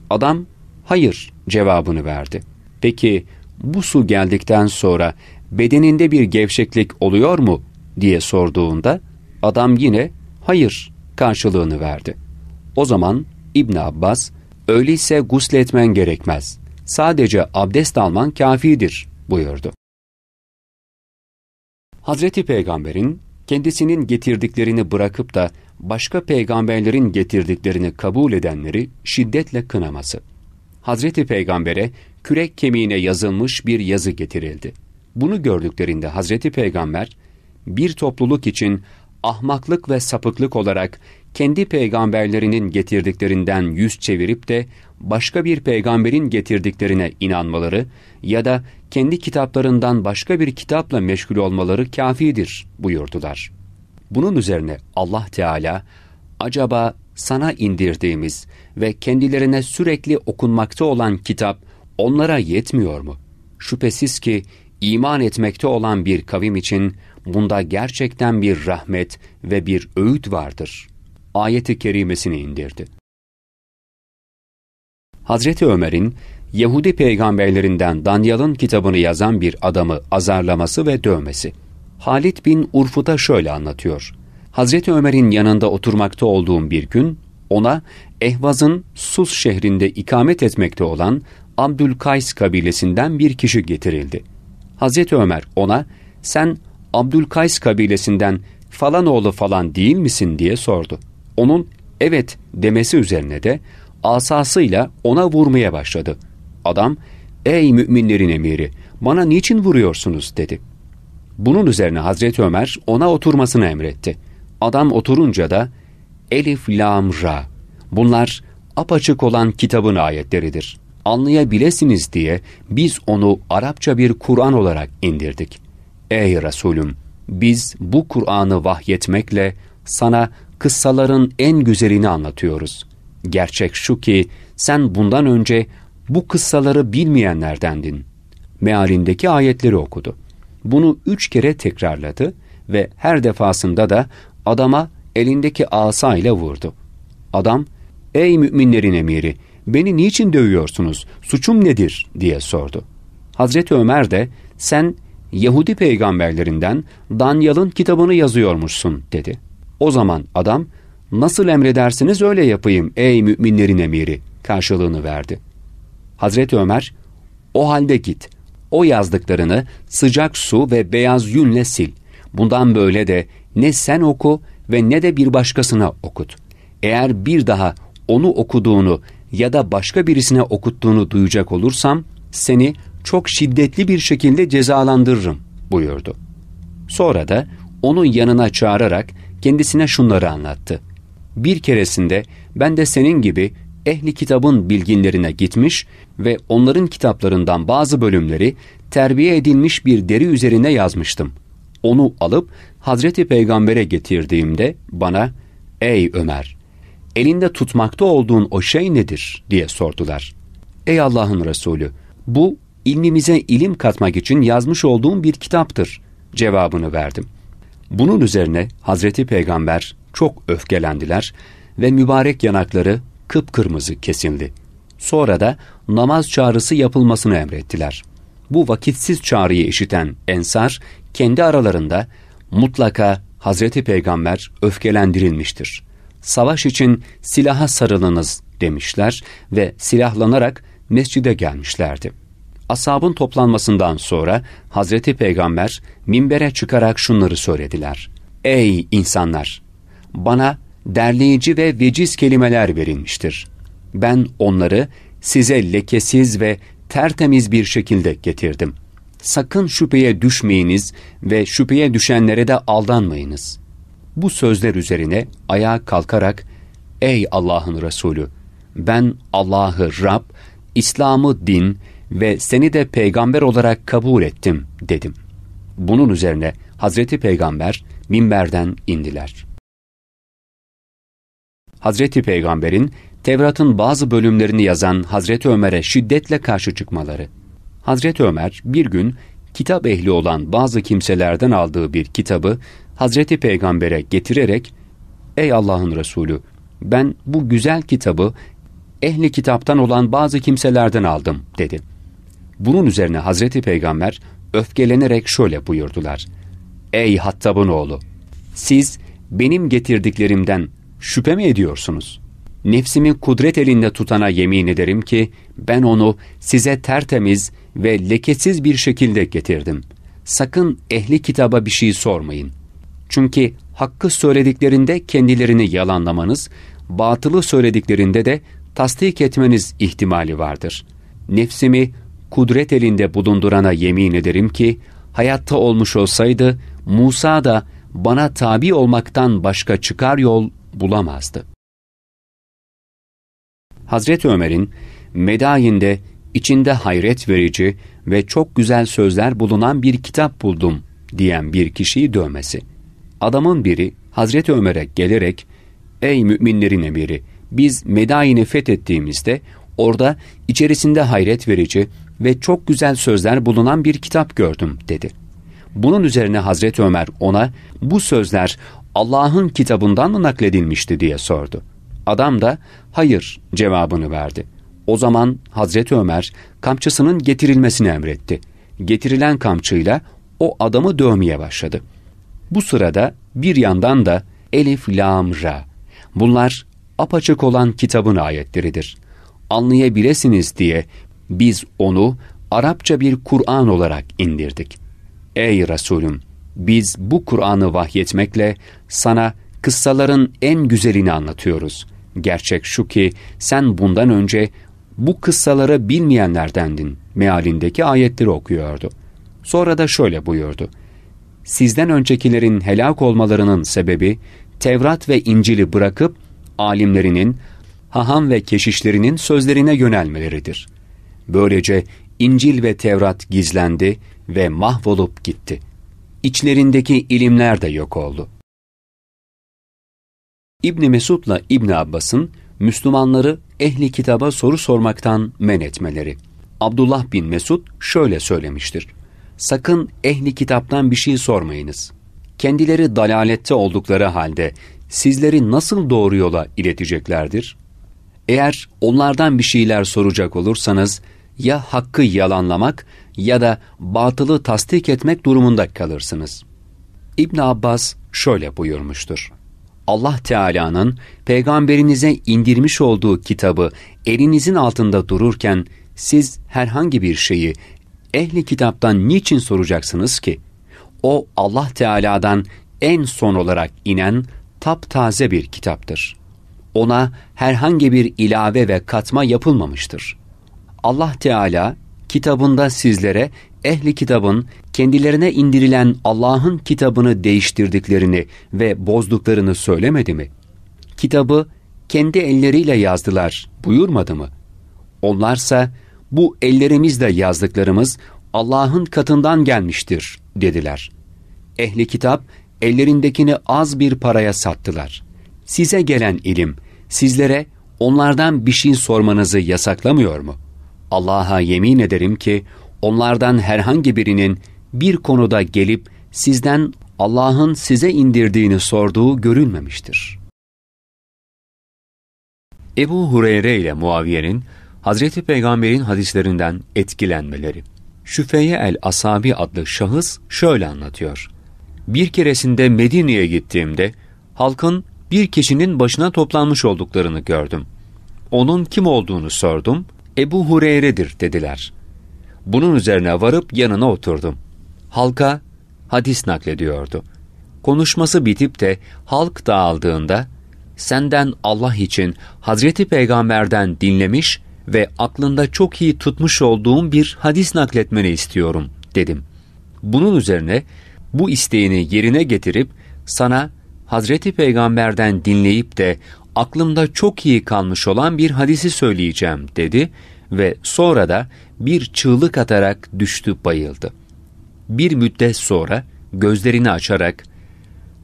Adam hayır cevabını verdi. Peki bu su geldikten sonra bedeninde bir gevşeklik oluyor mu diye sorduğunda adam yine hayır karşılığını verdi. O zaman İbn Abbas öyleyse gusletmen gerekmez. Sadece abdest alman kafidir buyurdu. Hazreti Peygamber'in kendisinin getirdiklerini bırakıp da başka peygamberlerin getirdiklerini kabul edenleri şiddetle kınaması. Hazreti Peygamber'e kürek kemiğine yazılmış bir yazı getirildi. Bunu gördüklerinde Hazreti Peygamber, bir topluluk için ahmaklık ve sapıklık olarak kendi peygamberlerinin getirdiklerinden yüz çevirip de başka bir peygamberin getirdiklerine inanmaları ya da kendi kitaplarından başka bir kitapla meşgul olmaları kafidir buyurdular. Bunun üzerine Allah Teala acaba sana indirdiğimiz ve kendilerine sürekli okunmakta olan kitap onlara yetmiyor mu? Şüphesiz ki iman etmekte olan bir kavim için bunda gerçekten bir rahmet ve bir öğüt vardır.'' ayeti kerimesini indirdi. Hazreti Ömer'in Yahudi peygamberlerinden Danyal'ın kitabını yazan bir adamı azarlaması ve dövmesi. Halit bin Urfu'da şöyle anlatıyor. Hazreti Ömer'in yanında oturmakta olduğum bir gün ona Ehvaz'ın Sus şehrinde ikamet etmekte olan Abdülkays kabilesinden bir kişi getirildi. Hazreti Ömer ona sen Abdülkays kabilesinden falan oğlu falan değil misin diye sordu onun evet demesi üzerine de asasıyla ona vurmaya başladı. Adam, ''Ey müminlerin emiri, bana niçin vuruyorsunuz?'' dedi. Bunun üzerine Hazreti Ömer ona oturmasını emretti. Adam oturunca da, Elif, Lam, Ra, bunlar apaçık olan kitabın ayetleridir. Anlayabilesiniz diye biz onu Arapça bir Kur'an olarak indirdik. Ey Resulüm, biz bu Kur'an'ı vahyetmekle sana kıssaların en güzelini anlatıyoruz. Gerçek şu ki sen bundan önce bu kıssaları bilmeyenlerdendin. Mealindeki ayetleri okudu. Bunu üç kere tekrarladı ve her defasında da adama elindeki asa ile vurdu. Adam, ''Ey müminlerin emiri, beni niçin dövüyorsunuz, suçum nedir?'' diye sordu. Hazreti Ömer de, ''Sen Yahudi peygamberlerinden Danyal'ın kitabını yazıyormuşsun.'' dedi. O zaman adam nasıl emredersiniz öyle yapayım ey müminlerin emiri karşılığını verdi. Hazreti Ömer o halde git o yazdıklarını sıcak su ve beyaz yünle sil. Bundan böyle de ne sen oku ve ne de bir başkasına okut. Eğer bir daha onu okuduğunu ya da başka birisine okuttuğunu duyacak olursam seni çok şiddetli bir şekilde cezalandırırım buyurdu. Sonra da onun yanına çağırarak kendisine şunları anlattı. Bir keresinde ben de senin gibi ehli kitabın bilginlerine gitmiş ve onların kitaplarından bazı bölümleri terbiye edilmiş bir deri üzerine yazmıştım. Onu alıp Hazreti Peygamber'e getirdiğimde bana ''Ey Ömer, elinde tutmakta olduğun o şey nedir?'' diye sordular. ''Ey Allah'ın Resulü, bu ilmimize ilim katmak için yazmış olduğum bir kitaptır.'' cevabını verdim.'' Bunun üzerine Hazreti Peygamber çok öfkelendiler ve mübarek yanakları kıpkırmızı kesildi. Sonra da namaz çağrısı yapılmasını emrettiler. Bu vakitsiz çağrıyı işiten Ensar kendi aralarında mutlaka Hazreti Peygamber öfkelendirilmiştir. Savaş için silaha sarılınız demişler ve silahlanarak mescide gelmişlerdi.'' Asabın toplanmasından sonra Hazreti Peygamber minbere çıkarak şunları söylediler. Ey insanlar! Bana derleyici ve veciz kelimeler verilmiştir. Ben onları size lekesiz ve tertemiz bir şekilde getirdim. Sakın şüpheye düşmeyiniz ve şüpheye düşenlere de aldanmayınız. Bu sözler üzerine ayağa kalkarak, Ey Allah'ın Resulü! Ben Allah'ı Rab, İslam'ı din, ve seni de peygamber olarak kabul ettim dedim. Bunun üzerine Hazreti Peygamber minberden indiler. Hazreti Peygamber'in Tevrat'ın bazı bölümlerini yazan Hazreti Ömer'e şiddetle karşı çıkmaları. Hazreti Ömer bir gün kitap ehli olan bazı kimselerden aldığı bir kitabı Hazreti Peygamber'e getirerek ''Ey Allah'ın Resulü ben bu güzel kitabı ehli kitaptan olan bazı kimselerden aldım.'' dedi. Bunun üzerine Hazreti Peygamber öfkelenerek şöyle buyurdular. Ey Hattab'ın oğlu! Siz benim getirdiklerimden şüphe mi ediyorsunuz? Nefsimi kudret elinde tutana yemin ederim ki ben onu size tertemiz ve lekesiz bir şekilde getirdim. Sakın ehli kitaba bir şey sormayın. Çünkü hakkı söylediklerinde kendilerini yalanlamanız, batılı söylediklerinde de tasdik etmeniz ihtimali vardır. Nefsimi kudret elinde bulundurana yemin ederim ki, hayatta olmuş olsaydı Musa da bana tabi olmaktan başka çıkar yol bulamazdı. Hazreti Ömer'in Medayin'de içinde hayret verici ve çok güzel sözler bulunan bir kitap buldum diyen bir kişiyi dövmesi. Adamın biri Hazreti Ömer'e gelerek ''Ey müminlerin emiri, biz Medayin'i fethettiğimizde orada içerisinde hayret verici ve çok güzel sözler bulunan bir kitap gördüm dedi. Bunun üzerine Hazreti Ömer ona bu sözler Allah'ın kitabından mı nakledilmişti diye sordu. Adam da hayır cevabını verdi. O zaman Hazreti Ömer kamçısının getirilmesini emretti. Getirilen kamçıyla o adamı dövmeye başladı. Bu sırada bir yandan da Elif, Lam, Ra. Bunlar apaçık olan kitabın ayetleridir. Anlayabilesiniz diye biz onu Arapça bir Kur'an olarak indirdik. Ey Resulüm! Biz bu Kur'an'ı vahyetmekle sana kıssaların en güzelini anlatıyoruz. Gerçek şu ki sen bundan önce bu kıssaları bilmeyenlerdendin mealindeki ayetleri okuyordu. Sonra da şöyle buyurdu. Sizden öncekilerin helak olmalarının sebebi Tevrat ve İncil'i bırakıp alimlerinin, haham ve keşişlerinin sözlerine yönelmeleridir.'' Böylece İncil ve Tevrat gizlendi ve mahvolup gitti. İçlerindeki ilimler de yok oldu. İbni Mesud'la İbni Abbas'ın Müslümanları ehli kitaba soru sormaktan men etmeleri. Abdullah bin Mesud şöyle söylemiştir. Sakın ehli kitaptan bir şey sormayınız. Kendileri dalalette oldukları halde sizleri nasıl doğru yola ileteceklerdir? Eğer onlardan bir şeyler soracak olursanız ya hakkı yalanlamak ya da batılı tasdik etmek durumunda kalırsınız. İbn Abbas şöyle buyurmuştur. Allah Teala'nın peygamberinize indirmiş olduğu kitabı elinizin altında dururken siz herhangi bir şeyi ehli kitaptan niçin soracaksınız ki? O Allah Teala'dan en son olarak inen taptaze bir kitaptır. Ona herhangi bir ilave ve katma yapılmamıştır. Allah Teala kitabında sizlere ehli kitabın kendilerine indirilen Allah'ın kitabını değiştirdiklerini ve bozduklarını söylemedi mi? Kitabı kendi elleriyle yazdılar buyurmadı mı? Onlarsa bu ellerimizle yazdıklarımız Allah'ın katından gelmiştir dediler. Ehli kitap ellerindekini az bir paraya sattılar. Size gelen ilim sizlere onlardan bir şey sormanızı yasaklamıyor mu?'' Allah'a yemin ederim ki onlardan herhangi birinin bir konuda gelip sizden Allah'ın size indirdiğini sorduğu görülmemiştir. Ebu Hureyre ile Muaviye'nin Hazreti Peygamber'in hadislerinden etkilenmeleri. Şüfeye el Asabi adlı şahıs şöyle anlatıyor. Bir keresinde Medine'ye gittiğimde halkın bir kişinin başına toplanmış olduklarını gördüm. Onun kim olduğunu sordum. Ebu Hureyre'dir dediler. Bunun üzerine varıp yanına oturdum. Halka hadis naklediyordu. Konuşması bitip de halk dağıldığında senden Allah için Hazreti Peygamber'den dinlemiş ve aklında çok iyi tutmuş olduğum bir hadis nakletmeni istiyorum dedim. Bunun üzerine bu isteğini yerine getirip sana Hazreti Peygamber'den dinleyip de aklımda çok iyi kalmış olan bir hadisi söyleyeceğim dedi ve sonra da bir çığlık atarak düştü bayıldı. Bir müddet sonra gözlerini açarak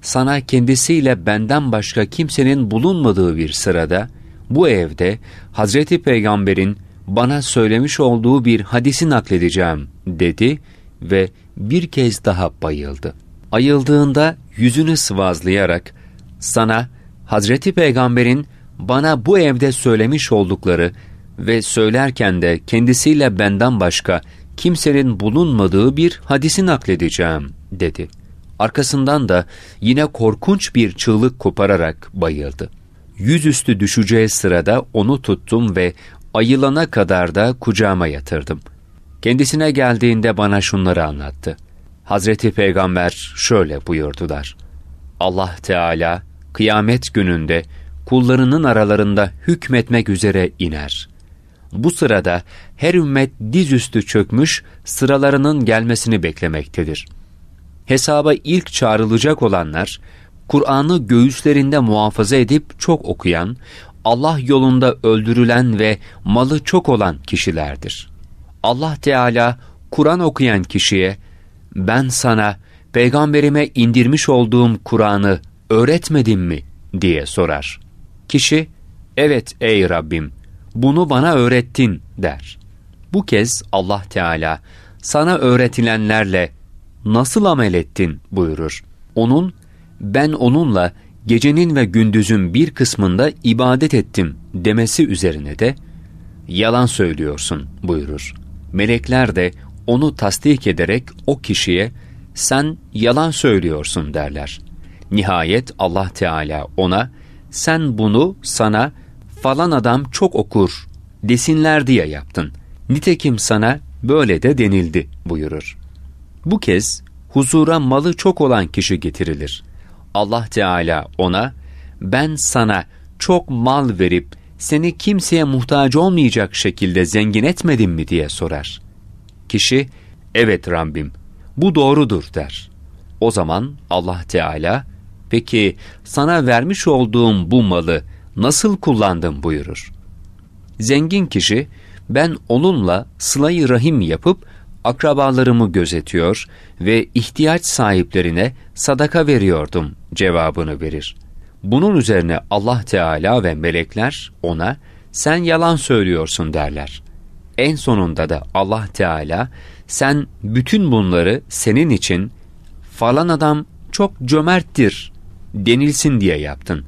sana kendisiyle benden başka kimsenin bulunmadığı bir sırada bu evde Hazreti Peygamber'in bana söylemiş olduğu bir hadisi nakledeceğim dedi ve bir kez daha bayıldı. Ayıldığında yüzünü sıvazlayarak sana Hazreti Peygamber'in bana bu evde söylemiş oldukları ve söylerken de kendisiyle benden başka kimsenin bulunmadığı bir hadisi nakledeceğim dedi. Arkasından da yine korkunç bir çığlık kopararak bayıldı. Yüzüstü düşeceği sırada onu tuttum ve ayılana kadar da kucağıma yatırdım. Kendisine geldiğinde bana şunları anlattı. Hazreti Peygamber şöyle buyurdular. Allah Teala kıyamet gününde kullarının aralarında hükmetmek üzere iner. Bu sırada her ümmet dizüstü çökmüş sıralarının gelmesini beklemektedir. Hesaba ilk çağrılacak olanlar, Kur'an'ı göğüslerinde muhafaza edip çok okuyan, Allah yolunda öldürülen ve malı çok olan kişilerdir. Allah Teala Kur'an okuyan kişiye, ben sana peygamberime indirmiş olduğum Kur'an'ı öğretmedin mi diye sorar. Kişi evet ey Rabbim bunu bana öğrettin der. Bu kez Allah Teala sana öğretilenlerle nasıl amel ettin buyurur. Onun ben onunla gecenin ve gündüzün bir kısmında ibadet ettim demesi üzerine de yalan söylüyorsun buyurur. Melekler de onu tasdik ederek o kişiye sen yalan söylüyorsun derler. Nihayet Allah Teala ona sen bunu sana falan adam çok okur desinler diye yaptın. Nitekim sana böyle de denildi buyurur. Bu kez huzura malı çok olan kişi getirilir. Allah Teala ona ben sana çok mal verip seni kimseye muhtaç olmayacak şekilde zengin etmedim mi diye sorar. Kişi evet Rabbim bu doğrudur der. O zaman Allah Teala Peki sana vermiş olduğum bu malı nasıl kullandım buyurur. Zengin kişi ben onunla sılayı rahim yapıp akrabalarımı gözetiyor ve ihtiyaç sahiplerine sadaka veriyordum cevabını verir. Bunun üzerine Allah Teala ve melekler ona sen yalan söylüyorsun derler. En sonunda da Allah Teala sen bütün bunları senin için falan adam çok cömerttir denilsin diye yaptın.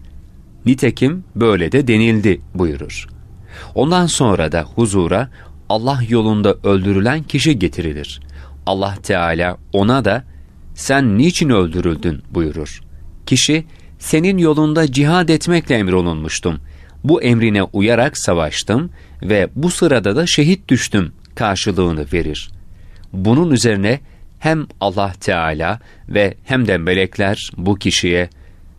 Nitekim böyle de denildi buyurur. Ondan sonra da huzura Allah yolunda öldürülen kişi getirilir. Allah Teala ona da sen niçin öldürüldün buyurur. Kişi senin yolunda cihad etmekle emrolunmuştum. Bu emrine uyarak savaştım ve bu sırada da şehit düştüm karşılığını verir. Bunun üzerine hem Allah Teala ve hem de melekler bu kişiye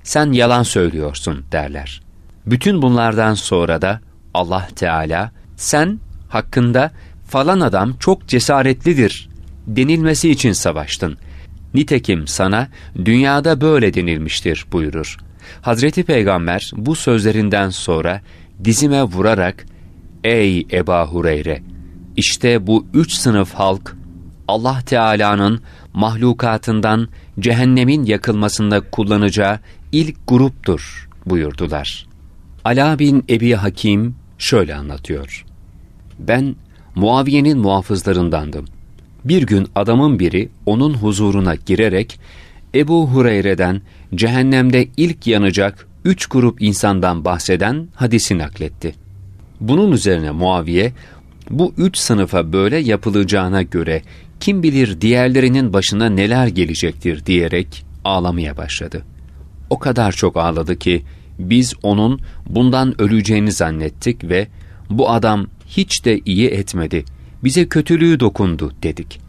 sen yalan söylüyorsun derler. Bütün bunlardan sonra da Allah Teala sen hakkında falan adam çok cesaretlidir denilmesi için savaştın. Nitekim sana dünyada böyle denilmiştir buyurur. Hazreti Peygamber bu sözlerinden sonra dizime vurarak Ey Eba Hureyre! İşte bu üç sınıf halk Allah Teala'nın mahlukatından cehennemin yakılmasında kullanacağı ilk gruptur buyurdular. Ala bin Ebi Hakim şöyle anlatıyor. Ben Muaviye'nin muhafızlarındandım. Bir gün adamın biri onun huzuruna girerek Ebu Hureyre'den cehennemde ilk yanacak üç grup insandan bahseden hadisi nakletti. Bunun üzerine Muaviye bu üç sınıfa böyle yapılacağına göre kim bilir diğerlerinin başına neler gelecektir diyerek ağlamaya başladı.'' o kadar çok ağladı ki biz onun bundan öleceğini zannettik ve bu adam hiç de iyi etmedi, bize kötülüğü dokundu dedik.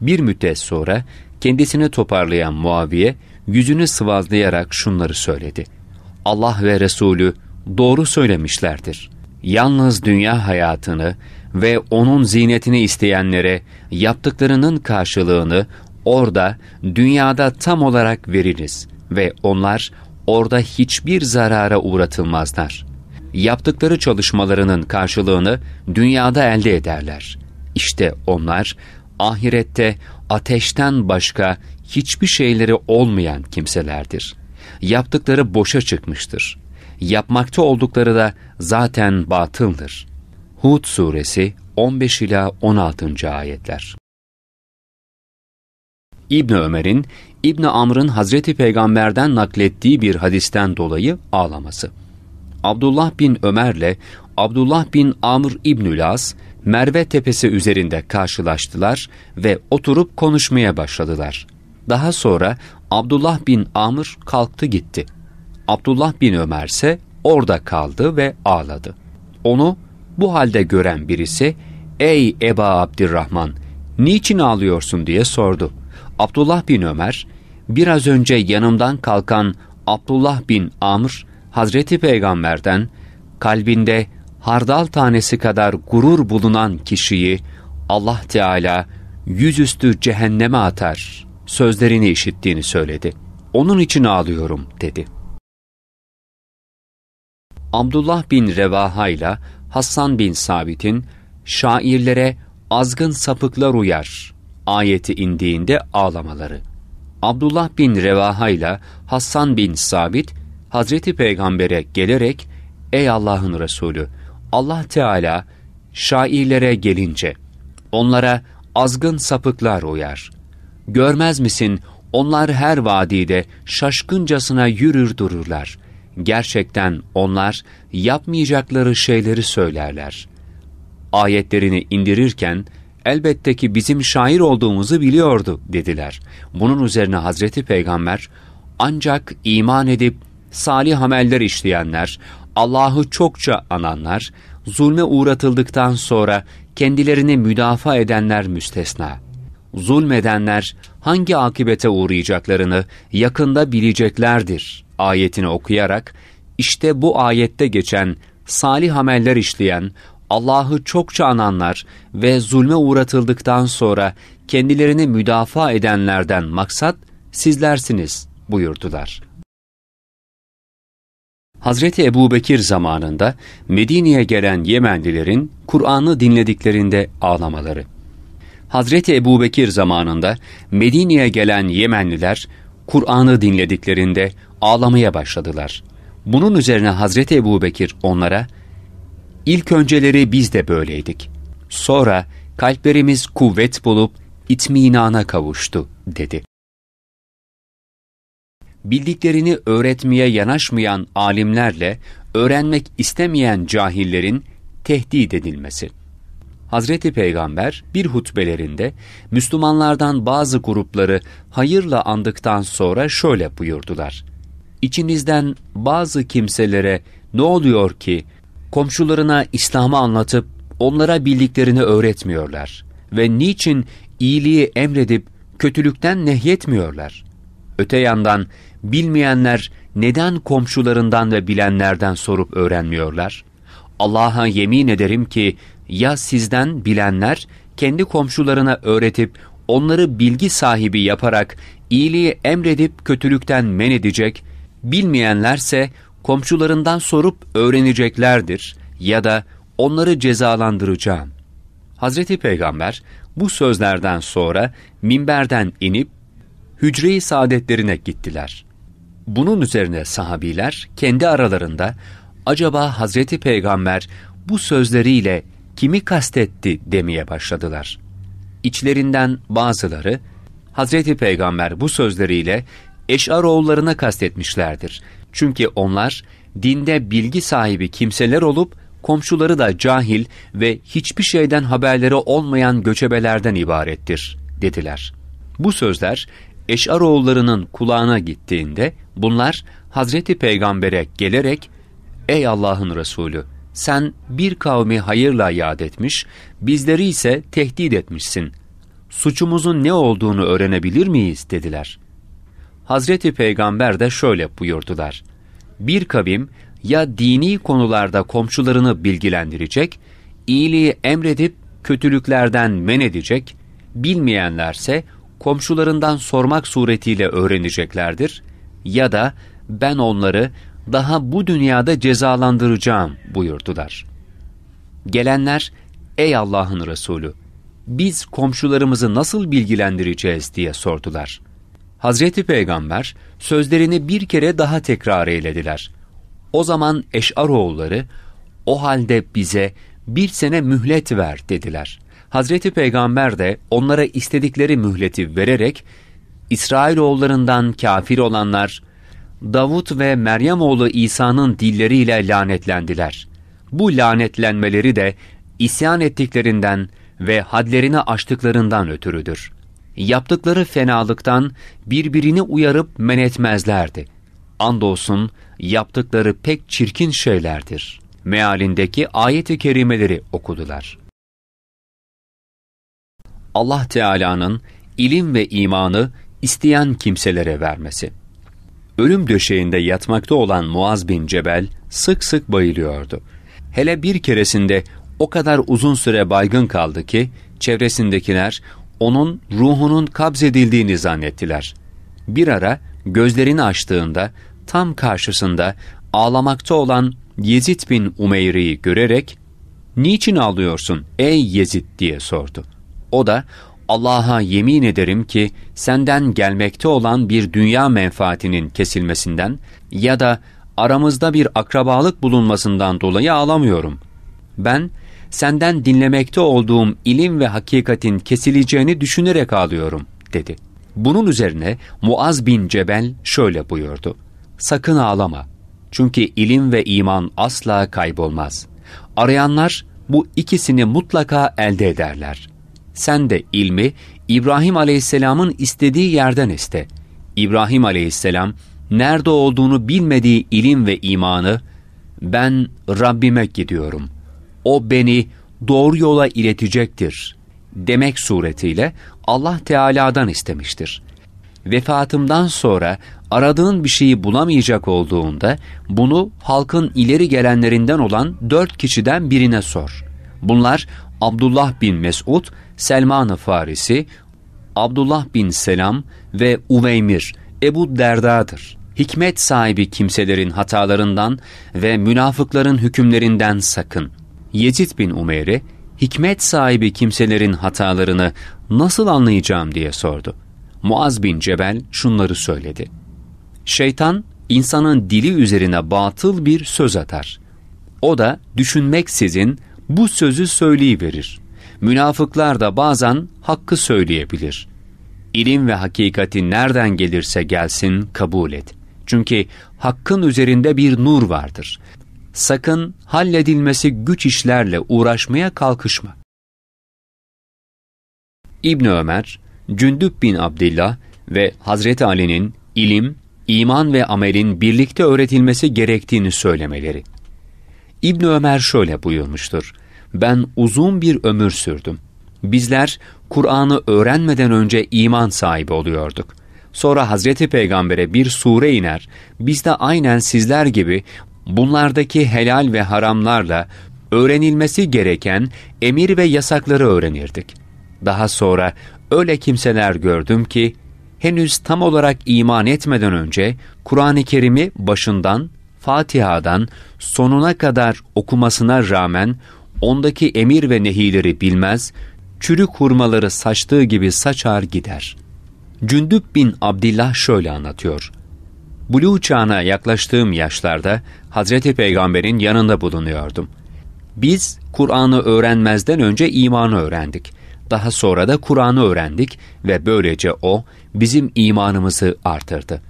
Bir müddet sonra kendisini toparlayan Muaviye yüzünü sıvazlayarak şunları söyledi. Allah ve Resulü doğru söylemişlerdir. Yalnız dünya hayatını ve onun zinetini isteyenlere yaptıklarının karşılığını orada dünyada tam olarak veririz.'' ve onlar orada hiçbir zarara uğratılmazlar. Yaptıkları çalışmalarının karşılığını dünyada elde ederler. İşte onlar ahirette ateşten başka hiçbir şeyleri olmayan kimselerdir. Yaptıkları boşa çıkmıştır. Yapmakta oldukları da zaten batıldır. Hud suresi 15 ila 16. ayetler. İbn Ömer'in İbni Amr'ın Hazreti Peygamber'den naklettiği bir hadisten dolayı ağlaması. Abdullah bin Ömer'le Abdullah bin Amr İbnül As, Merve Tepesi üzerinde karşılaştılar ve oturup konuşmaya başladılar. Daha sonra Abdullah bin Amr kalktı gitti. Abdullah bin Ömer ise orada kaldı ve ağladı. Onu bu halde gören birisi, ''Ey Eba Abdirrahman, niçin ağlıyorsun?'' diye sordu. Abdullah bin Ömer, biraz önce yanımdan kalkan Abdullah bin Amr, Hazreti Peygamber'den, kalbinde hardal tanesi kadar gurur bulunan kişiyi Allah Teala yüzüstü cehenneme atar sözlerini işittiğini söyledi. Onun için ağlıyorum dedi. Abdullah bin Revaha ile Hassan bin Sabit'in şairlere azgın sapıklar uyar ayeti indiğinde ağlamaları. Abdullah bin Revaha ile Hassan bin Sabit Hazreti Peygamber'e gelerek Ey Allah'ın Resulü Allah Teala şairlere gelince onlara azgın sapıklar uyar. Görmez misin onlar her vadide şaşkıncasına yürür dururlar. Gerçekten onlar yapmayacakları şeyleri söylerler. Ayetlerini indirirken elbette ki bizim şair olduğumuzu biliyordu dediler. Bunun üzerine Hazreti Peygamber ancak iman edip salih ameller işleyenler, Allah'ı çokça ananlar, zulme uğratıldıktan sonra kendilerini müdafaa edenler müstesna. Zulmedenler hangi akibete uğrayacaklarını yakında bileceklerdir ayetini okuyarak işte bu ayette geçen salih ameller işleyen, Allah'ı çokça ananlar ve zulme uğratıldıktan sonra kendilerini müdafaa edenlerden maksat sizlersiniz buyurdular. Hazreti Ebubekir zamanında Medine'ye gelen Yemenlilerin Kur'an'ı dinlediklerinde ağlamaları. Hazreti Ebubekir zamanında Medine'ye gelen Yemenliler Kur'an'ı dinlediklerinde ağlamaya başladılar. Bunun üzerine Hazreti Ebubekir onlara İlk önceleri biz de böyleydik. Sonra kalplerimiz kuvvet bulup itminana kavuştu, dedi. Bildiklerini öğretmeye yanaşmayan alimlerle öğrenmek istemeyen cahillerin tehdit edilmesi. Hazreti Peygamber bir hutbelerinde Müslümanlardan bazı grupları hayırla andıktan sonra şöyle buyurdular. İçinizden bazı kimselere ne oluyor ki komşularına İslam'ı anlatıp onlara bildiklerini öğretmiyorlar ve niçin iyiliği emredip kötülükten nehyetmiyorlar? Öte yandan bilmeyenler neden komşularından ve bilenlerden sorup öğrenmiyorlar? Allah'a yemin ederim ki ya sizden bilenler kendi komşularına öğretip onları bilgi sahibi yaparak iyiliği emredip kötülükten men edecek, bilmeyenlerse komşularından sorup öğreneceklerdir ya da onları cezalandıracağım. Hazreti Peygamber bu sözlerden sonra minberden inip hücre-i saadetlerine gittiler. Bunun üzerine sahabiler kendi aralarında acaba Hazreti Peygamber bu sözleriyle kimi kastetti demeye başladılar. İçlerinden bazıları Hazreti Peygamber bu sözleriyle Eş'aroğullarına kastetmişlerdir. Çünkü onlar dinde bilgi sahibi kimseler olup komşuları da cahil ve hiçbir şeyden haberleri olmayan göçebelerden ibarettir dediler. Bu sözler Eşaroğullarının kulağına gittiğinde bunlar Hazreti Peygamber'e gelerek Ey Allah'ın Resulü sen bir kavmi hayırla yad etmiş, bizleri ise tehdit etmişsin. Suçumuzun ne olduğunu öğrenebilir miyiz dediler. Hazreti Peygamber de şöyle buyurdular. Bir kavim ya dini konularda komşularını bilgilendirecek, iyiliği emredip kötülüklerden men edecek, bilmeyenlerse komşularından sormak suretiyle öğreneceklerdir ya da ben onları daha bu dünyada cezalandıracağım buyurdular. Gelenler, ey Allah'ın Resulü, biz komşularımızı nasıl bilgilendireceğiz diye sordular. Hazreti Peygamber sözlerini bir kere daha tekrar eylediler. O zaman Eş'aroğulları o halde bize bir sene mühlet ver dediler. Hazreti Peygamber de onlara istedikleri mühleti vererek İsrailoğullarından kafir olanlar Davut ve Meryem oğlu İsa'nın dilleriyle lanetlendiler. Bu lanetlenmeleri de isyan ettiklerinden ve hadlerini aştıklarından ötürüdür yaptıkları fenalıktan birbirini uyarıp men etmezlerdi. Andolsun yaptıkları pek çirkin şeylerdir. Mealindeki ayet-i kerimeleri okudular. Allah Teala'nın ilim ve imanı isteyen kimselere vermesi. Ölüm döşeğinde yatmakta olan Muaz bin Cebel sık sık bayılıyordu. Hele bir keresinde o kadar uzun süre baygın kaldı ki çevresindekiler onun ruhunun kabzedildiğini zannettiler. Bir ara gözlerini açtığında tam karşısında ağlamakta olan Yezid bin Umeyre'yi görerek ''Niçin ağlıyorsun ey Yezid?'' diye sordu. O da Allah'a yemin ederim ki senden gelmekte olan bir dünya menfaatinin kesilmesinden ya da aramızda bir akrabalık bulunmasından dolayı ağlamıyorum. Ben senden dinlemekte olduğum ilim ve hakikatin kesileceğini düşünerek ağlıyorum dedi. Bunun üzerine Muaz bin Cebel şöyle buyurdu. Sakın ağlama. Çünkü ilim ve iman asla kaybolmaz. Arayanlar bu ikisini mutlaka elde ederler. Sen de ilmi İbrahim aleyhisselamın istediği yerden iste. İbrahim aleyhisselam nerede olduğunu bilmediği ilim ve imanı ben Rabbime gidiyorum.'' o beni doğru yola iletecektir demek suretiyle Allah Teala'dan istemiştir. Vefatımdan sonra aradığın bir şeyi bulamayacak olduğunda bunu halkın ileri gelenlerinden olan dört kişiden birine sor. Bunlar Abdullah bin Mesud, Selman-ı Farisi, Abdullah bin Selam ve Uveymir, Ebu Derda'dır. Hikmet sahibi kimselerin hatalarından ve münafıkların hükümlerinden sakın.'' Yezid bin Umeyr'e hikmet sahibi kimselerin hatalarını nasıl anlayacağım diye sordu. Muaz bin Cebel şunları söyledi. Şeytan insanın dili üzerine batıl bir söz atar. O da düşünmeksizin bu sözü söyleyiverir. Münafıklar da bazen hakkı söyleyebilir. İlim ve hakikati nereden gelirse gelsin kabul et. Çünkü hakkın üzerinde bir nur vardır sakın halledilmesi güç işlerle uğraşmaya kalkışma. İbni Ömer, Cündüb bin Abdillah ve Hazreti Ali'nin ilim, iman ve amelin birlikte öğretilmesi gerektiğini söylemeleri. İbni Ömer şöyle buyurmuştur. Ben uzun bir ömür sürdüm. Bizler Kur'an'ı öğrenmeden önce iman sahibi oluyorduk. Sonra Hazreti Peygamber'e bir sure iner. Biz de aynen sizler gibi bunlardaki helal ve haramlarla öğrenilmesi gereken emir ve yasakları öğrenirdik. Daha sonra öyle kimseler gördüm ki henüz tam olarak iman etmeden önce Kur'an-ı Kerim'i başından Fatiha'dan sonuna kadar okumasına rağmen ondaki emir ve nehileri bilmez, çürük hurmaları saçtığı gibi saçar gider. Cündüp bin Abdillah şöyle anlatıyor. Buluğ çağına yaklaştığım yaşlarda Hazreti Peygamber'in yanında bulunuyordum. Biz Kur'an'ı öğrenmezden önce imanı öğrendik. Daha sonra da Kur'an'ı öğrendik ve böylece o bizim imanımızı artırdı.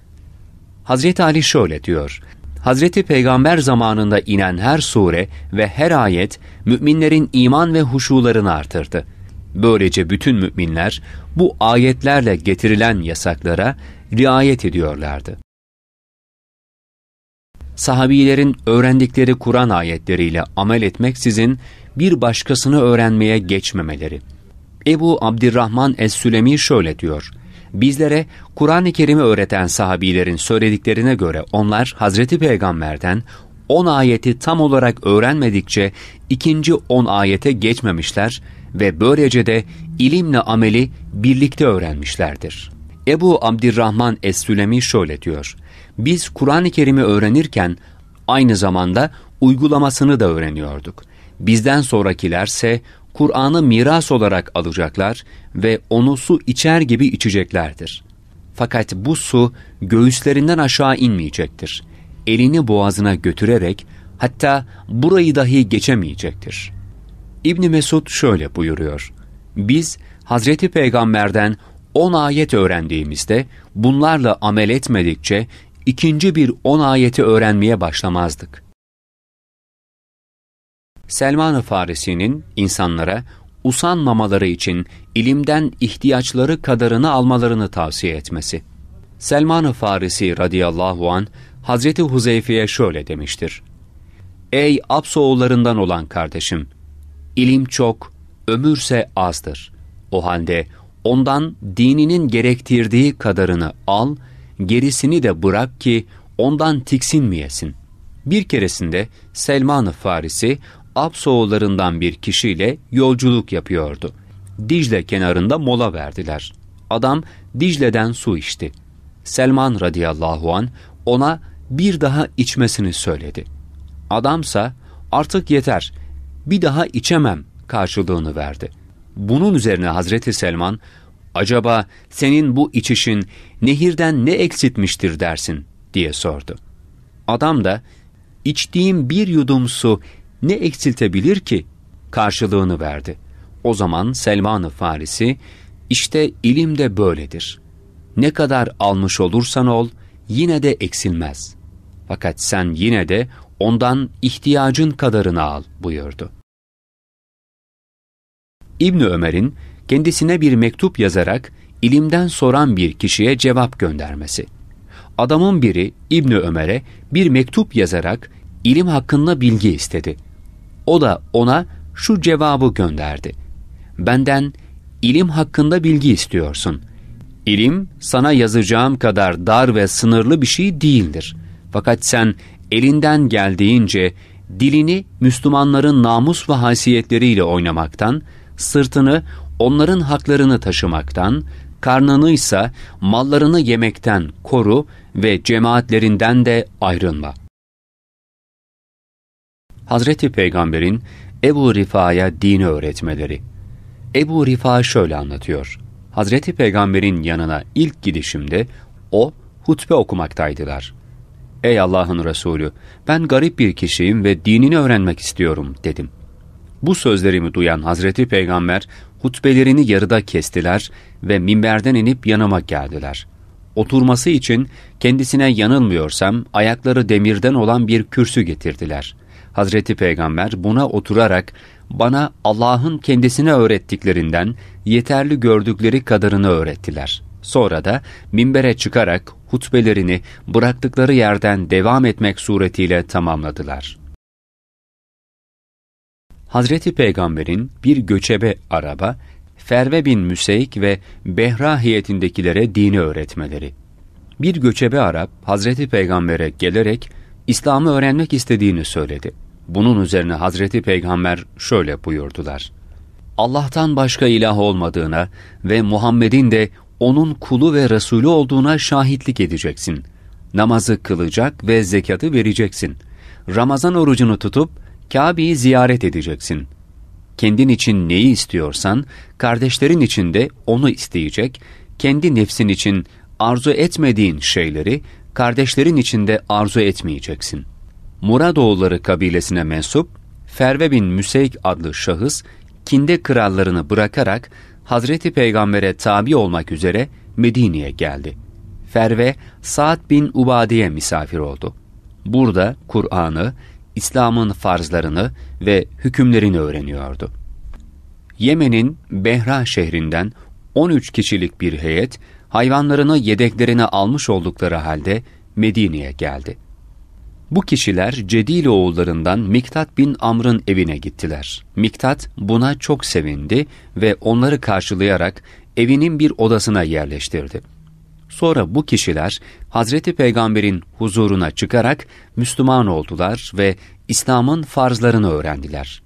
Hazreti Ali şöyle diyor. Hazreti Peygamber zamanında inen her sure ve her ayet müminlerin iman ve huşularını artırdı. Böylece bütün müminler bu ayetlerle getirilen yasaklara riayet ediyorlardı sahabilerin öğrendikleri Kur'an ayetleriyle amel etmek sizin bir başkasını öğrenmeye geçmemeleri. Ebu Abdirrahman Es-Sülemi şöyle diyor. Bizlere Kur'an-ı Kerim'i öğreten sahabilerin söylediklerine göre onlar Hazreti Peygamber'den 10 ayeti tam olarak öğrenmedikçe ikinci 10 ayete geçmemişler ve böylece de ilimle ameli birlikte öğrenmişlerdir. Ebu Abdirrahman Es-Sülemi şöyle diyor biz Kur'an-ı Kerim'i öğrenirken aynı zamanda uygulamasını da öğreniyorduk. Bizden sonrakilerse Kur'an'ı miras olarak alacaklar ve onu su içer gibi içeceklerdir. Fakat bu su göğüslerinden aşağı inmeyecektir. Elini boğazına götürerek hatta burayı dahi geçemeyecektir. İbni Mesud şöyle buyuruyor. Biz Hazreti Peygamber'den 10 ayet öğrendiğimizde bunlarla amel etmedikçe ikinci bir on ayeti öğrenmeye başlamazdık. Selman-ı Farisi'nin insanlara usanmamaları için ilimden ihtiyaçları kadarını almalarını tavsiye etmesi. Selman-ı Farisi radıyallahu an Hazreti Huzeyfe'ye şöyle demiştir. Ey Absoğullarından olan kardeşim! ilim çok, ömürse azdır. O halde ondan dininin gerektirdiği kadarını al gerisini de bırak ki ondan tiksinmeyesin. Bir keresinde Selman-ı Farisi Absoğullarından bir kişiyle yolculuk yapıyordu. Dicle kenarında mola verdiler. Adam Dicle'den su içti. Selman radıyallahu an ona bir daha içmesini söyledi. Adamsa artık yeter bir daha içemem karşılığını verdi. Bunun üzerine Hazreti Selman acaba senin bu içişin nehirden ne eksitmiştir dersin diye sordu. Adam da içtiğim bir yudum su ne eksiltebilir ki karşılığını verdi. O zaman Selman-ı Farisi işte ilim de böyledir. Ne kadar almış olursan ol yine de eksilmez. Fakat sen yine de ondan ihtiyacın kadarını al buyurdu. İbni Ömer'in kendisine bir mektup yazarak ilimden soran bir kişiye cevap göndermesi. Adamın biri İbni Ömer'e bir mektup yazarak ilim hakkında bilgi istedi. O da ona şu cevabı gönderdi. Benden ilim hakkında bilgi istiyorsun. İlim sana yazacağım kadar dar ve sınırlı bir şey değildir. Fakat sen elinden geldiğince dilini Müslümanların namus ve hasiyetleriyle oynamaktan, sırtını onların haklarını taşımaktan, karnını ise mallarını yemekten koru ve cemaatlerinden de ayrılma. Hazreti Peygamber'in Ebu Rifa'ya dini öğretmeleri Ebu Rifa şöyle anlatıyor. Hazreti Peygamber'in yanına ilk gidişimde o hutbe okumaktaydılar. Ey Allah'ın Resulü ben garip bir kişiyim ve dinini öğrenmek istiyorum dedim.'' Bu sözlerimi duyan Hazreti Peygamber hutbelerini yarıda kestiler ve minberden inip yanıma geldiler. Oturması için kendisine yanılmıyorsam ayakları demirden olan bir kürsü getirdiler. Hazreti Peygamber buna oturarak bana Allah'ın kendisine öğrettiklerinden yeterli gördükleri kadarını öğrettiler. Sonra da minbere çıkarak hutbelerini bıraktıkları yerden devam etmek suretiyle tamamladılar.'' Hazreti Peygamber'in bir göçebe araba, Ferve bin Müseyk ve Behra heyetindekilere dini öğretmeleri. Bir göçebe Arap, Hazreti Peygamber'e gelerek İslam'ı öğrenmek istediğini söyledi. Bunun üzerine Hazreti Peygamber şöyle buyurdular. Allah'tan başka ilah olmadığına ve Muhammed'in de onun kulu ve Resulü olduğuna şahitlik edeceksin. Namazı kılacak ve zekatı vereceksin. Ramazan orucunu tutup Kabe'yi ziyaret edeceksin. Kendin için neyi istiyorsan, kardeşlerin için de onu isteyecek, kendi nefsin için arzu etmediğin şeyleri kardeşlerin için de arzu etmeyeceksin. Muradoğulları kabilesine mensup Ferve bin Müseyk adlı şahıs Kinde krallarını bırakarak Hazreti Peygamber'e tabi olmak üzere Medine'ye geldi. Ferve Sa'd bin Ubadi'ye misafir oldu. Burada Kur'an'ı, İslam'ın farzlarını ve hükümlerini öğreniyordu. Yemen'in Behra şehrinden 13 kişilik bir heyet hayvanlarını yedeklerine almış oldukları halde Medine'ye geldi. Bu kişiler Cedil oğullarından Miktat bin Amr'ın evine gittiler. Miktat buna çok sevindi ve onları karşılayarak evinin bir odasına yerleştirdi. Sonra bu kişiler Hazreti Peygamber'in huzuruna çıkarak Müslüman oldular ve İslam'ın farzlarını öğrendiler.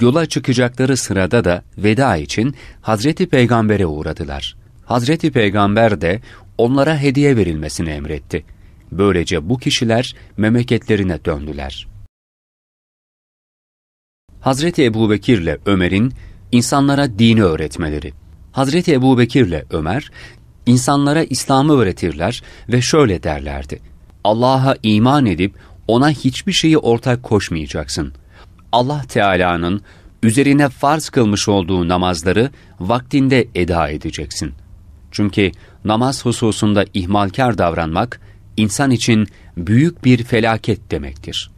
Yola çıkacakları sırada da veda için Hazreti Peygamber'e uğradılar. Hazreti Peygamber de onlara hediye verilmesini emretti. Böylece bu kişiler memleketlerine döndüler. Hazreti Ebubekir ile Ömer'in insanlara dini öğretmeleri Hazreti Ebubekir ile Ömer İnsanlara İslam'ı öğretirler ve şöyle derlerdi. Allah'a iman edip ona hiçbir şeyi ortak koşmayacaksın. Allah Teala'nın üzerine farz kılmış olduğu namazları vaktinde eda edeceksin. Çünkü namaz hususunda ihmalkar davranmak insan için büyük bir felaket demektir.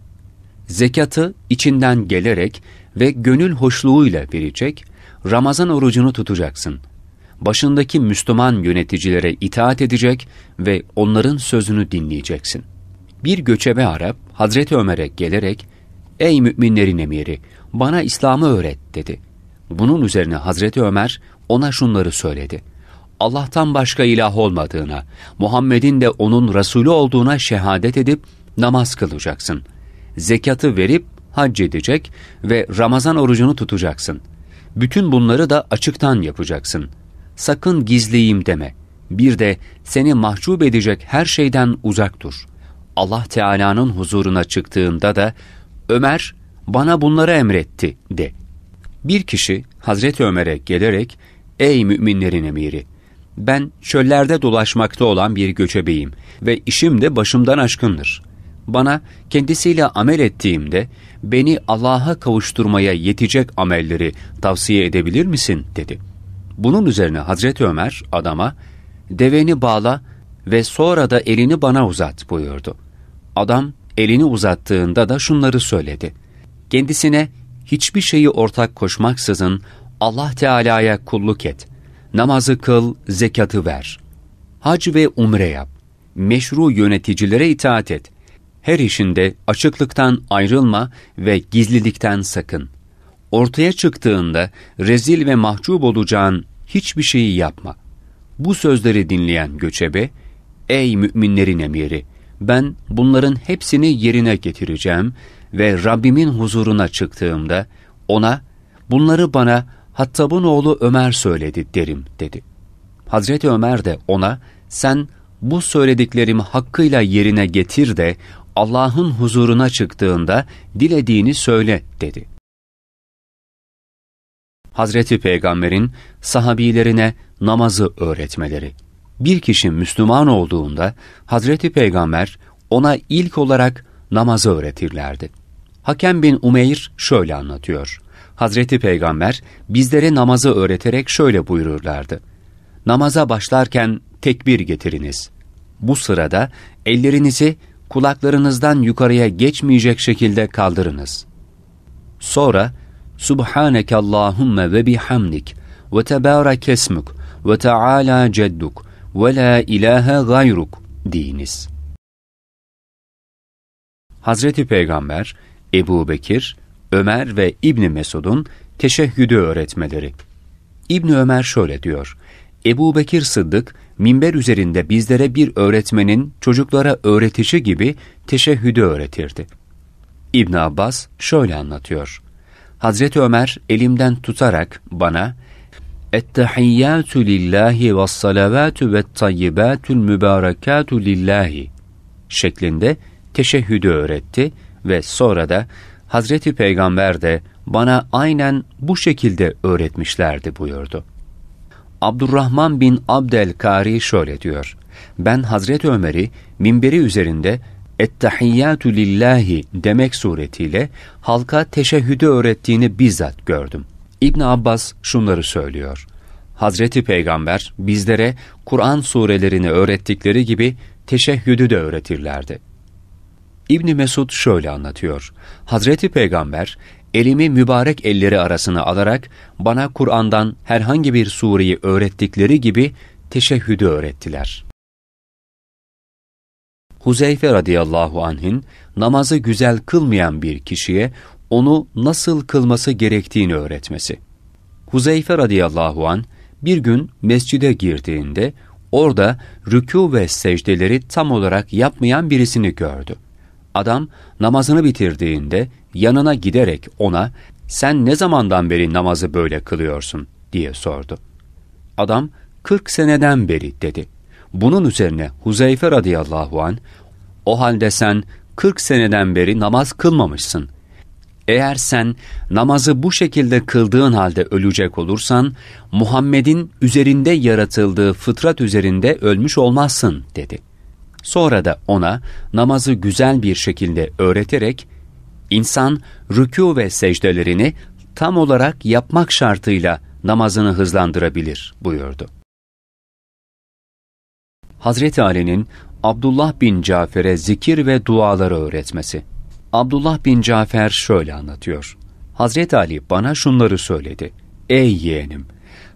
Zekatı içinden gelerek ve gönül hoşluğuyla verecek, Ramazan orucunu tutacaksın başındaki Müslüman yöneticilere itaat edecek ve onların sözünü dinleyeceksin. Bir göçebe Arap Hazreti Ömer'e gelerek ''Ey müminlerin emiri, bana İslam'ı öğret.'' dedi. Bunun üzerine Hazreti Ömer ona şunları söyledi. Allah'tan başka ilah olmadığına, Muhammed'in de onun Resulü olduğuna şehadet edip namaz kılacaksın. Zekatı verip hac edecek ve Ramazan orucunu tutacaksın. Bütün bunları da açıktan yapacaksın sakın gizleyeyim deme. Bir de seni mahcup edecek her şeyden uzak dur. Allah Teala'nın huzuruna çıktığında da Ömer bana bunları emretti de. Bir kişi Hazreti Ömer'e gelerek ey müminlerin emiri ben çöllerde dolaşmakta olan bir göçebeyim ve işim de başımdan aşkındır. Bana kendisiyle amel ettiğimde beni Allah'a kavuşturmaya yetecek amelleri tavsiye edebilir misin dedi. Bunun üzerine Hazreti Ömer adama deveni bağla ve sonra da elini bana uzat buyurdu. Adam elini uzattığında da şunları söyledi. Kendisine hiçbir şeyi ortak koşmaksızın Allah Teala'ya kulluk et. Namazı kıl, zekatı ver. Hac ve umre yap. Meşru yöneticilere itaat et. Her işinde açıklıktan ayrılma ve gizlilikten sakın.'' Ortaya çıktığında rezil ve mahcup olacağın hiçbir şeyi yapma. Bu sözleri dinleyen göçebe, ey müminlerin emiri, ben bunların hepsini yerine getireceğim ve Rabbimin huzuruna çıktığımda ona, bunları bana Hattab'ın oğlu Ömer söyledi derim dedi. Hazreti Ömer de ona, sen bu söylediklerimi hakkıyla yerine getir de Allah'ın huzuruna çıktığında dilediğini söyle dedi.'' Hazreti Peygamber'in sahabilerine namazı öğretmeleri. Bir kişi Müslüman olduğunda Hazreti Peygamber ona ilk olarak namazı öğretirlerdi. Hakem bin Umeyr şöyle anlatıyor. Hazreti Peygamber bizlere namazı öğreterek şöyle buyururlardı. Namaza başlarken tekbir getiriniz. Bu sırada ellerinizi kulaklarınızdan yukarıya geçmeyecek şekilde kaldırınız. Sonra Subhaneke Allahumme ve bihamdik ve tebarek esmuk ve teala cedduk ve la ilahe gayruk deyiniz. Hazreti Peygamber, Ebu Bekir, Ömer ve İbni Mesud'un teşehhüdü öğretmeleri. İbni Ömer şöyle diyor, Ebu Bekir Sıddık, minber üzerinde bizlere bir öğretmenin çocuklara öğretişi gibi teşehhüdü öğretirdi. İbn Abbas şöyle anlatıyor. Hazreti Ömer elimden tutarak bana Ettehiyyatü lillahi ve salavatü ve tayyibatül mübarekatü lillahi şeklinde teşehhüdü öğretti ve sonra da Hazreti Peygamber de bana aynen bu şekilde öğretmişlerdi buyurdu. Abdurrahman bin Abdelkari şöyle diyor. Ben Hazreti Ömer'i minberi üzerinde ettehiyyatü lillahi demek suretiyle halka teşehhüdü öğrettiğini bizzat gördüm. İbn Abbas şunları söylüyor. Hazreti Peygamber bizlere Kur'an surelerini öğrettikleri gibi teşehhüdü de öğretirlerdi. İbni Mesud şöyle anlatıyor. Hazreti Peygamber elimi mübarek elleri arasına alarak bana Kur'an'dan herhangi bir sureyi öğrettikleri gibi teşehhüdü öğrettiler.'' Huzeyfe radıyallahu anh'in namazı güzel kılmayan bir kişiye onu nasıl kılması gerektiğini öğretmesi. Huzeyfe radıyallahu an bir gün mescide girdiğinde orada rükû ve secdeleri tam olarak yapmayan birisini gördü. Adam namazını bitirdiğinde yanına giderek ona sen ne zamandan beri namazı böyle kılıyorsun diye sordu. Adam kırk seneden beri dedi. Bunun üzerine Huzeyfe radıyallahu an o halde sen 40 seneden beri namaz kılmamışsın. Eğer sen namazı bu şekilde kıldığın halde ölecek olursan, Muhammed'in üzerinde yaratıldığı fıtrat üzerinde ölmüş olmazsın dedi. Sonra da ona namazı güzel bir şekilde öğreterek, insan rükû ve secdelerini tam olarak yapmak şartıyla namazını hızlandırabilir buyurdu. Hazreti Ali'nin Abdullah bin Cafer'e zikir ve duaları öğretmesi. Abdullah bin Cafer şöyle anlatıyor. Hazreti Ali bana şunları söyledi. Ey yeğenim!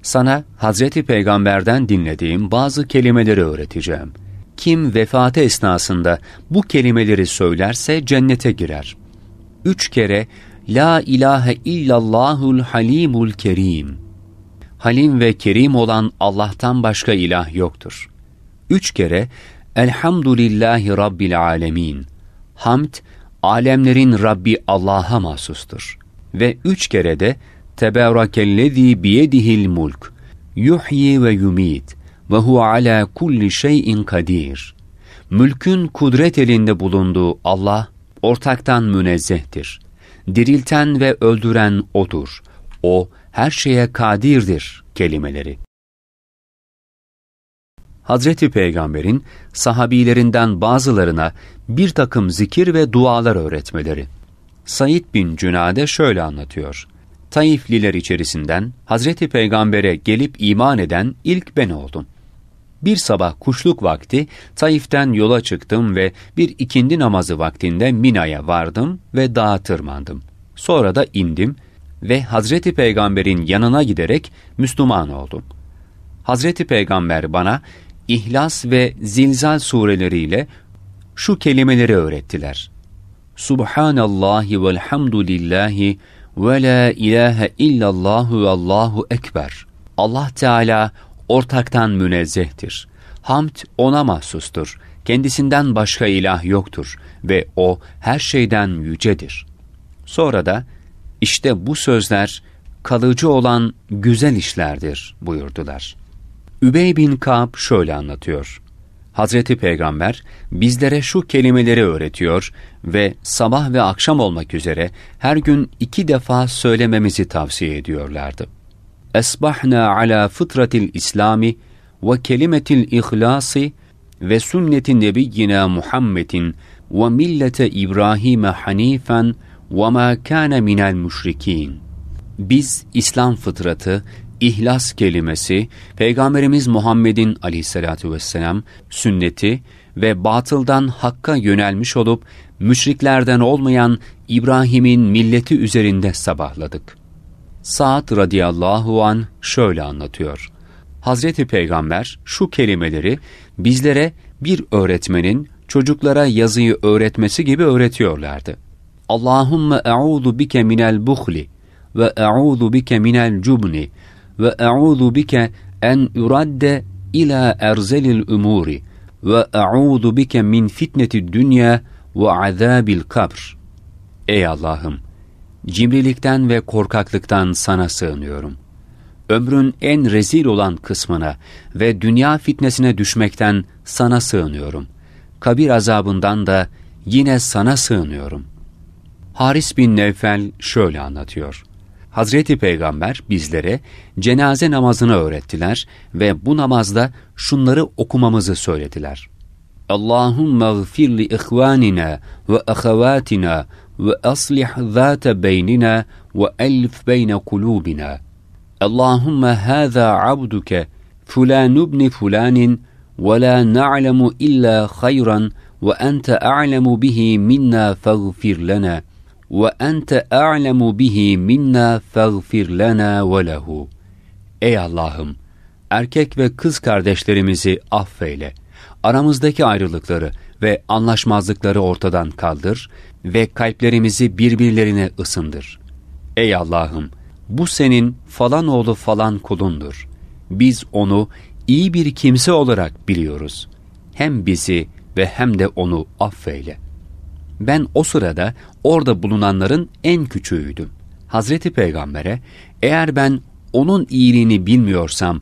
Sana Hazreti Peygamber'den dinlediğim bazı kelimeleri öğreteceğim. Kim vefatı esnasında bu kelimeleri söylerse cennete girer. Üç kere La ilahe illallahul halimul kerim. Halim ve kerim olan Allah'tan başka ilah yoktur. Üç kere Elhamdülillahi Rabbil Alemin. Hamd, alemlerin Rabbi Allah'a mahsustur. Ve üç kere de Teberakellezî biyedihil mulk, yuhyi ve yumit ve huve ala kulli şeyin kadir. Mülkün kudret elinde bulunduğu Allah, ortaktan münezzehtir. Dirilten ve öldüren O'dur. O, her şeye kadirdir kelimeleri. Hazreti Peygamber'in sahabilerinden bazılarına bir takım zikir ve dualar öğretmeleri. Said bin Cünade şöyle anlatıyor. Taifliler içerisinden Hazreti Peygamber'e gelip iman eden ilk ben oldum. Bir sabah kuşluk vakti Taif'ten yola çıktım ve bir ikindi namazı vaktinde Mina'ya vardım ve dağa tırmandım. Sonra da indim ve Hazreti Peygamber'in yanına giderek Müslüman oldum. Hazreti Peygamber bana İhlas ve Zilzal sureleriyle şu kelimeleri öğrettiler. Subhanallahi velhamdülillahi ve la ilahe illallahü allahu ekber. Allah Teala ortaktan münezzehtir. Hamd ona mahsustur. Kendisinden başka ilah yoktur ve o her şeyden yücedir. Sonra da işte bu sözler kalıcı olan güzel işlerdir buyurdular.'' Übey bin Kaab şöyle anlatıyor. Hazreti Peygamber bizlere şu kelimeleri öğretiyor ve sabah ve akşam olmak üzere her gün iki defa söylememizi tavsiye ediyorlardı. Esbahna ala fıtratil İslami ve kelimetil ihlasi ve sünnetin sünneti yine Muhammedin ve millete İbrahim'e hanifen ve ma kana minel müşrikin. Biz İslam fıtratı İhlas kelimesi Peygamberimiz Muhammed'in aleyhissalatü vesselam sünneti ve batıldan hakka yönelmiş olup müşriklerden olmayan İbrahim'in milleti üzerinde sabahladık. Sa'd radıyallahu an şöyle anlatıyor. Hazreti Peygamber şu kelimeleri bizlere bir öğretmenin çocuklara yazıyı öğretmesi gibi öğretiyorlardı. Allahumme e'udu bike minel buhli ve e'udu bike minel cubni ve e'udhu bike en yuradde ila erzelil umuri ve e'udhu bike min fitneti dünya ve azabil kabr. Ey Allah'ım! Cimrilikten ve korkaklıktan sana sığınıyorum. Ömrün en rezil olan kısmına ve dünya fitnesine düşmekten sana sığınıyorum. Kabir azabından da yine sana sığınıyorum. Haris bin Nevfel şöyle anlatıyor. Hazreti Peygamber bizlere cenaze namazını öğrettiler ve bu namazda şunları okumamızı söylediler. Allahümme gfirli ihvanina ve ahawatina ve aslih zâte beynina ve elf beyne kulubina. Allahümme hâzâ abduke fulan ibn fulanin ve la na'lemu illa hayran ve ente a'lemu bihi minna faghfir lana.'' ve ente a'lemu bihi minna faghfir lana ve lehu. Ey Allah'ım, erkek ve kız kardeşlerimizi affeyle. Aramızdaki ayrılıkları ve anlaşmazlıkları ortadan kaldır ve kalplerimizi birbirlerine ısındır. Ey Allah'ım, bu senin falan oğlu falan kulundur. Biz onu iyi bir kimse olarak biliyoruz. Hem bizi ve hem de onu affeyle. Ben o sırada orada bulunanların en küçüğüydüm. Hazreti Peygamber'e eğer ben onun iyiliğini bilmiyorsam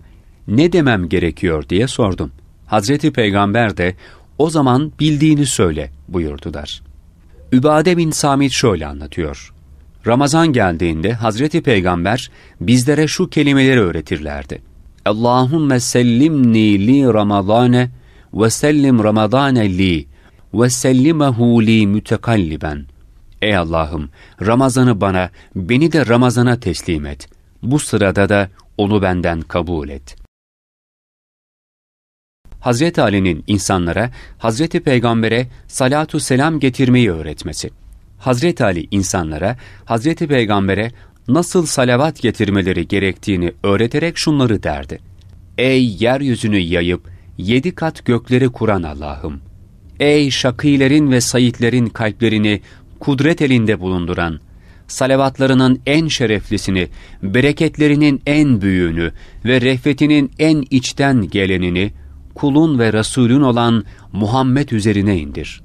ne demem gerekiyor diye sordum. Hazreti Peygamber de o zaman bildiğini söyle buyurdular. Übade bin Samit şöyle anlatıyor. Ramazan geldiğinde Hazreti Peygamber bizlere şu kelimeleri öğretirlerdi. Allahümme sellimni li Ramazane ve sellim Ramazane li ve sellimehu li mütekalliben. Ey Allah'ım Ramazan'ı bana, beni de Ramazan'a teslim et. Bu sırada da onu benden kabul et. Hazreti Ali'nin insanlara, Hazreti Peygamber'e salatu selam getirmeyi öğretmesi. Hazreti Ali insanlara, Hazreti Peygamber'e nasıl salavat getirmeleri gerektiğini öğreterek şunları derdi. Ey yeryüzünü yayıp yedi kat gökleri kuran Allah'ım! Ey şakilerin ve sayitlerin kalplerini kudret elinde bulunduran, salavatlarının en şereflisini, bereketlerinin en büyüğünü ve rehfetinin en içten gelenini, kulun ve Resulün olan Muhammed üzerine indir.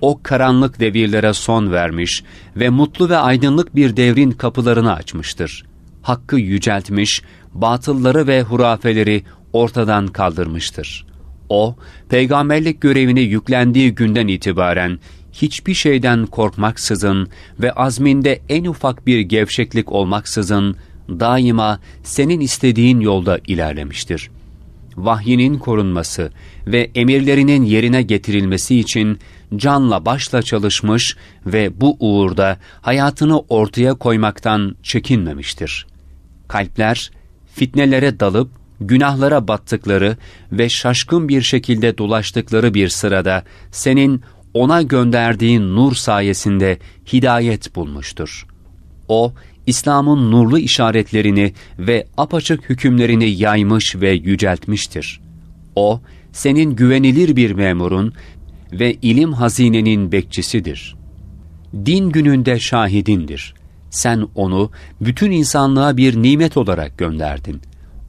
O karanlık devirlere son vermiş ve mutlu ve aydınlık bir devrin kapılarını açmıştır. Hakkı yüceltmiş, batılları ve hurafeleri ortadan kaldırmıştır. O, peygamberlik görevini yüklendiği günden itibaren hiçbir şeyden korkmaksızın ve azminde en ufak bir gevşeklik olmaksızın daima senin istediğin yolda ilerlemiştir. Vahyinin korunması ve emirlerinin yerine getirilmesi için canla başla çalışmış ve bu uğurda hayatını ortaya koymaktan çekinmemiştir. Kalpler fitnelere dalıp günahlara battıkları ve şaşkın bir şekilde dolaştıkları bir sırada senin ona gönderdiğin nur sayesinde hidayet bulmuştur. O, İslam'ın nurlu işaretlerini ve apaçık hükümlerini yaymış ve yüceltmiştir. O, senin güvenilir bir memurun ve ilim hazinenin bekçisidir. Din gününde şahidindir. Sen onu bütün insanlığa bir nimet olarak gönderdin.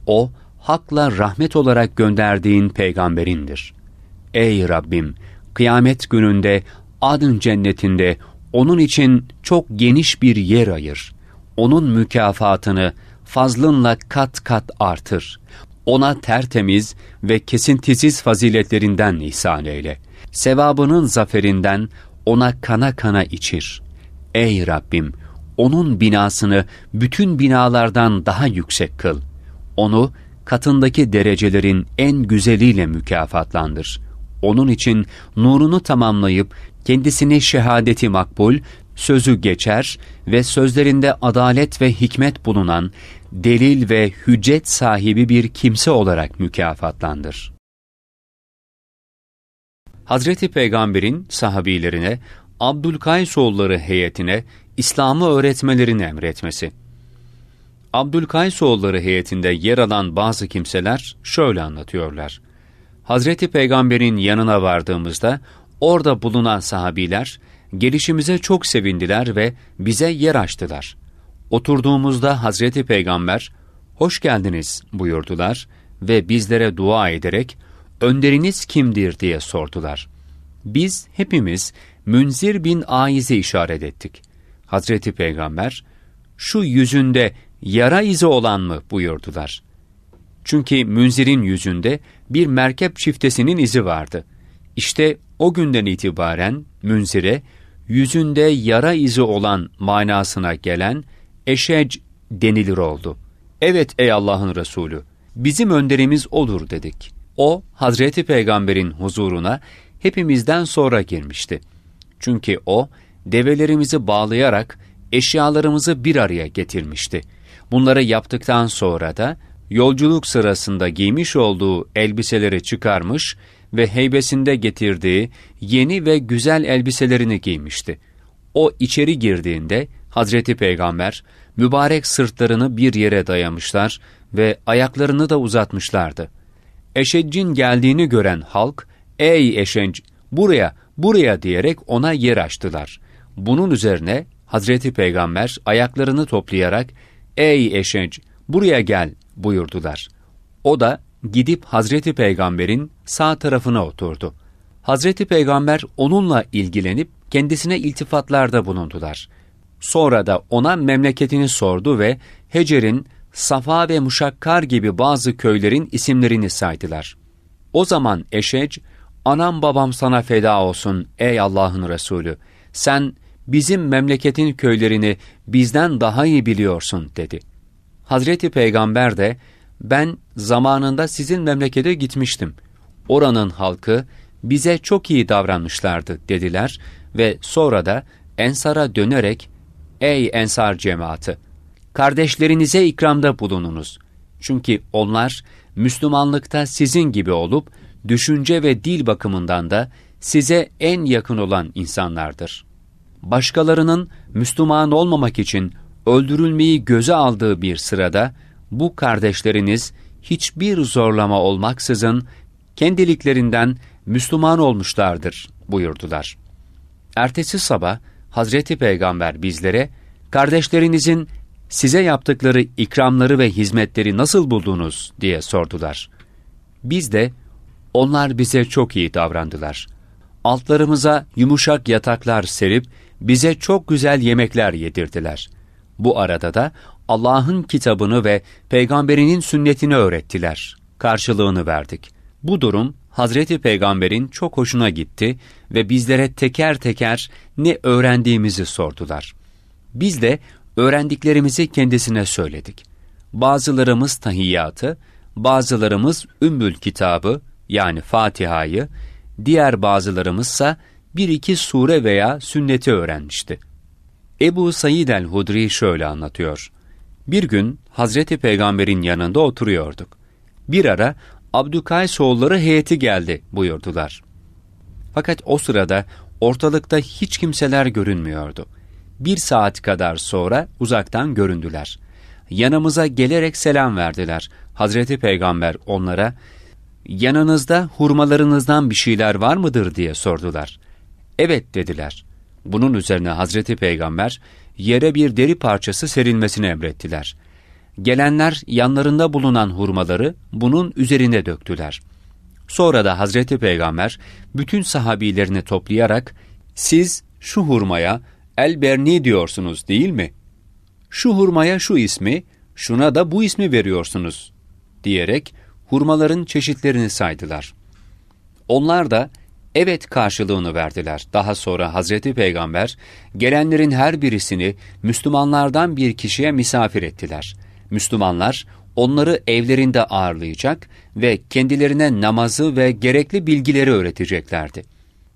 O, hakla rahmet olarak gönderdiğin peygamberindir. Ey Rabbim! kıyamet gününde adın cennetinde onun için çok geniş bir yer ayır. Onun mükafatını fazlınla kat kat artır. Ona tertemiz ve kesintisiz faziletlerinden ihsan eyle. Sevabının zaferinden ona kana kana içir. Ey Rabbim! Onun binasını bütün binalardan daha yüksek kıl. Onu katındaki derecelerin en güzeliyle mükafatlandır.'' Onun için nurunu tamamlayıp kendisini şehadeti makbul, sözü geçer ve sözlerinde adalet ve hikmet bulunan delil ve hüccet sahibi bir kimse olarak mükafatlandır. Hazreti Peygamber'in sahabilerine, Abdülkaysoğulları heyetine İslam'ı öğretmelerini emretmesi. Abdülkaysoğulları heyetinde yer alan bazı kimseler şöyle anlatıyorlar. Hazreti Peygamber'in yanına vardığımızda orada bulunan sahabiler gelişimize çok sevindiler ve bize yer açtılar. Oturduğumuzda Hazreti Peygamber hoş geldiniz buyurdular ve bizlere dua ederek önderiniz kimdir diye sordular. Biz hepimiz Münzir bin Aiz'e işaret ettik. Hazreti Peygamber şu yüzünde yara izi olan mı buyurdular. Çünkü Münzir'in yüzünde bir merkep çiftesinin izi vardı. İşte o günden itibaren Münzir'e yüzünde yara izi olan manasına gelen eşec denilir oldu. Evet ey Allah'ın Resulü, bizim önderimiz odur dedik. O, Hazreti Peygamber'in huzuruna hepimizden sonra girmişti. Çünkü o, develerimizi bağlayarak eşyalarımızı bir araya getirmişti. Bunları yaptıktan sonra da yolculuk sırasında giymiş olduğu elbiseleri çıkarmış ve heybesinde getirdiği yeni ve güzel elbiselerini giymişti. O içeri girdiğinde Hazreti Peygamber mübarek sırtlarını bir yere dayamışlar ve ayaklarını da uzatmışlardı. Eşecin geldiğini gören halk, ''Ey eşec, buraya, buraya'' diyerek ona yer açtılar. Bunun üzerine Hazreti Peygamber ayaklarını toplayarak, ''Ey eşec, buraya gel, buyurdular. O da gidip Hazreti Peygamber'in sağ tarafına oturdu. Hazreti Peygamber onunla ilgilenip kendisine iltifatlarda bulundular. Sonra da ona memleketini sordu ve Hecer'in Safa ve Muşakkar gibi bazı köylerin isimlerini saydılar. O zaman Eşec, ''Anam babam sana feda olsun ey Allah'ın Resulü, sen bizim memleketin köylerini bizden daha iyi biliyorsun.'' dedi. Hazreti Peygamber de ben zamanında sizin memlekete gitmiştim. Oranın halkı bize çok iyi davranmışlardı dediler ve sonra da Ensar'a dönerek ey Ensar cemaati kardeşlerinize ikramda bulununuz. Çünkü onlar Müslümanlıkta sizin gibi olup düşünce ve dil bakımından da size en yakın olan insanlardır. Başkalarının Müslüman olmamak için öldürülmeyi göze aldığı bir sırada bu kardeşleriniz hiçbir zorlama olmaksızın kendiliklerinden Müslüman olmuşlardır buyurdular. Ertesi sabah Hazreti Peygamber bizlere kardeşlerinizin size yaptıkları ikramları ve hizmetleri nasıl buldunuz diye sordular. Biz de onlar bize çok iyi davrandılar. Altlarımıza yumuşak yataklar serip bize çok güzel yemekler yedirdiler. Bu arada da Allah'ın kitabını ve peygamberinin sünnetini öğrettiler. Karşılığını verdik. Bu durum Hazreti Peygamber'in çok hoşuna gitti ve bizlere teker teker ne öğrendiğimizi sordular. Biz de öğrendiklerimizi kendisine söyledik. Bazılarımız tahiyyatı, bazılarımız Ümmül kitabı yani Fatiha'yı, diğer bazılarımızsa bir iki sure veya sünneti öğrenmişti.'' Ebu Said el-Hudri şöyle anlatıyor. Bir gün Hazreti Peygamber'in yanında oturuyorduk. Bir ara Abdükays oğulları heyeti geldi buyurdular. Fakat o sırada ortalıkta hiç kimseler görünmüyordu. Bir saat kadar sonra uzaktan göründüler. Yanımıza gelerek selam verdiler. Hazreti Peygamber onlara, ''Yanınızda hurmalarınızdan bir şeyler var mıdır?'' diye sordular. ''Evet'' dediler. Bunun üzerine Hazreti Peygamber yere bir deri parçası serilmesini emrettiler. Gelenler yanlarında bulunan hurmaları bunun üzerine döktüler. Sonra da Hazreti Peygamber bütün sahabilerini toplayarak siz şu hurmaya El Berni diyorsunuz değil mi? Şu hurmaya şu ismi, şuna da bu ismi veriyorsunuz diyerek hurmaların çeşitlerini saydılar. Onlar da evet karşılığını verdiler. Daha sonra Hazreti Peygamber gelenlerin her birisini Müslümanlardan bir kişiye misafir ettiler. Müslümanlar onları evlerinde ağırlayacak ve kendilerine namazı ve gerekli bilgileri öğreteceklerdi.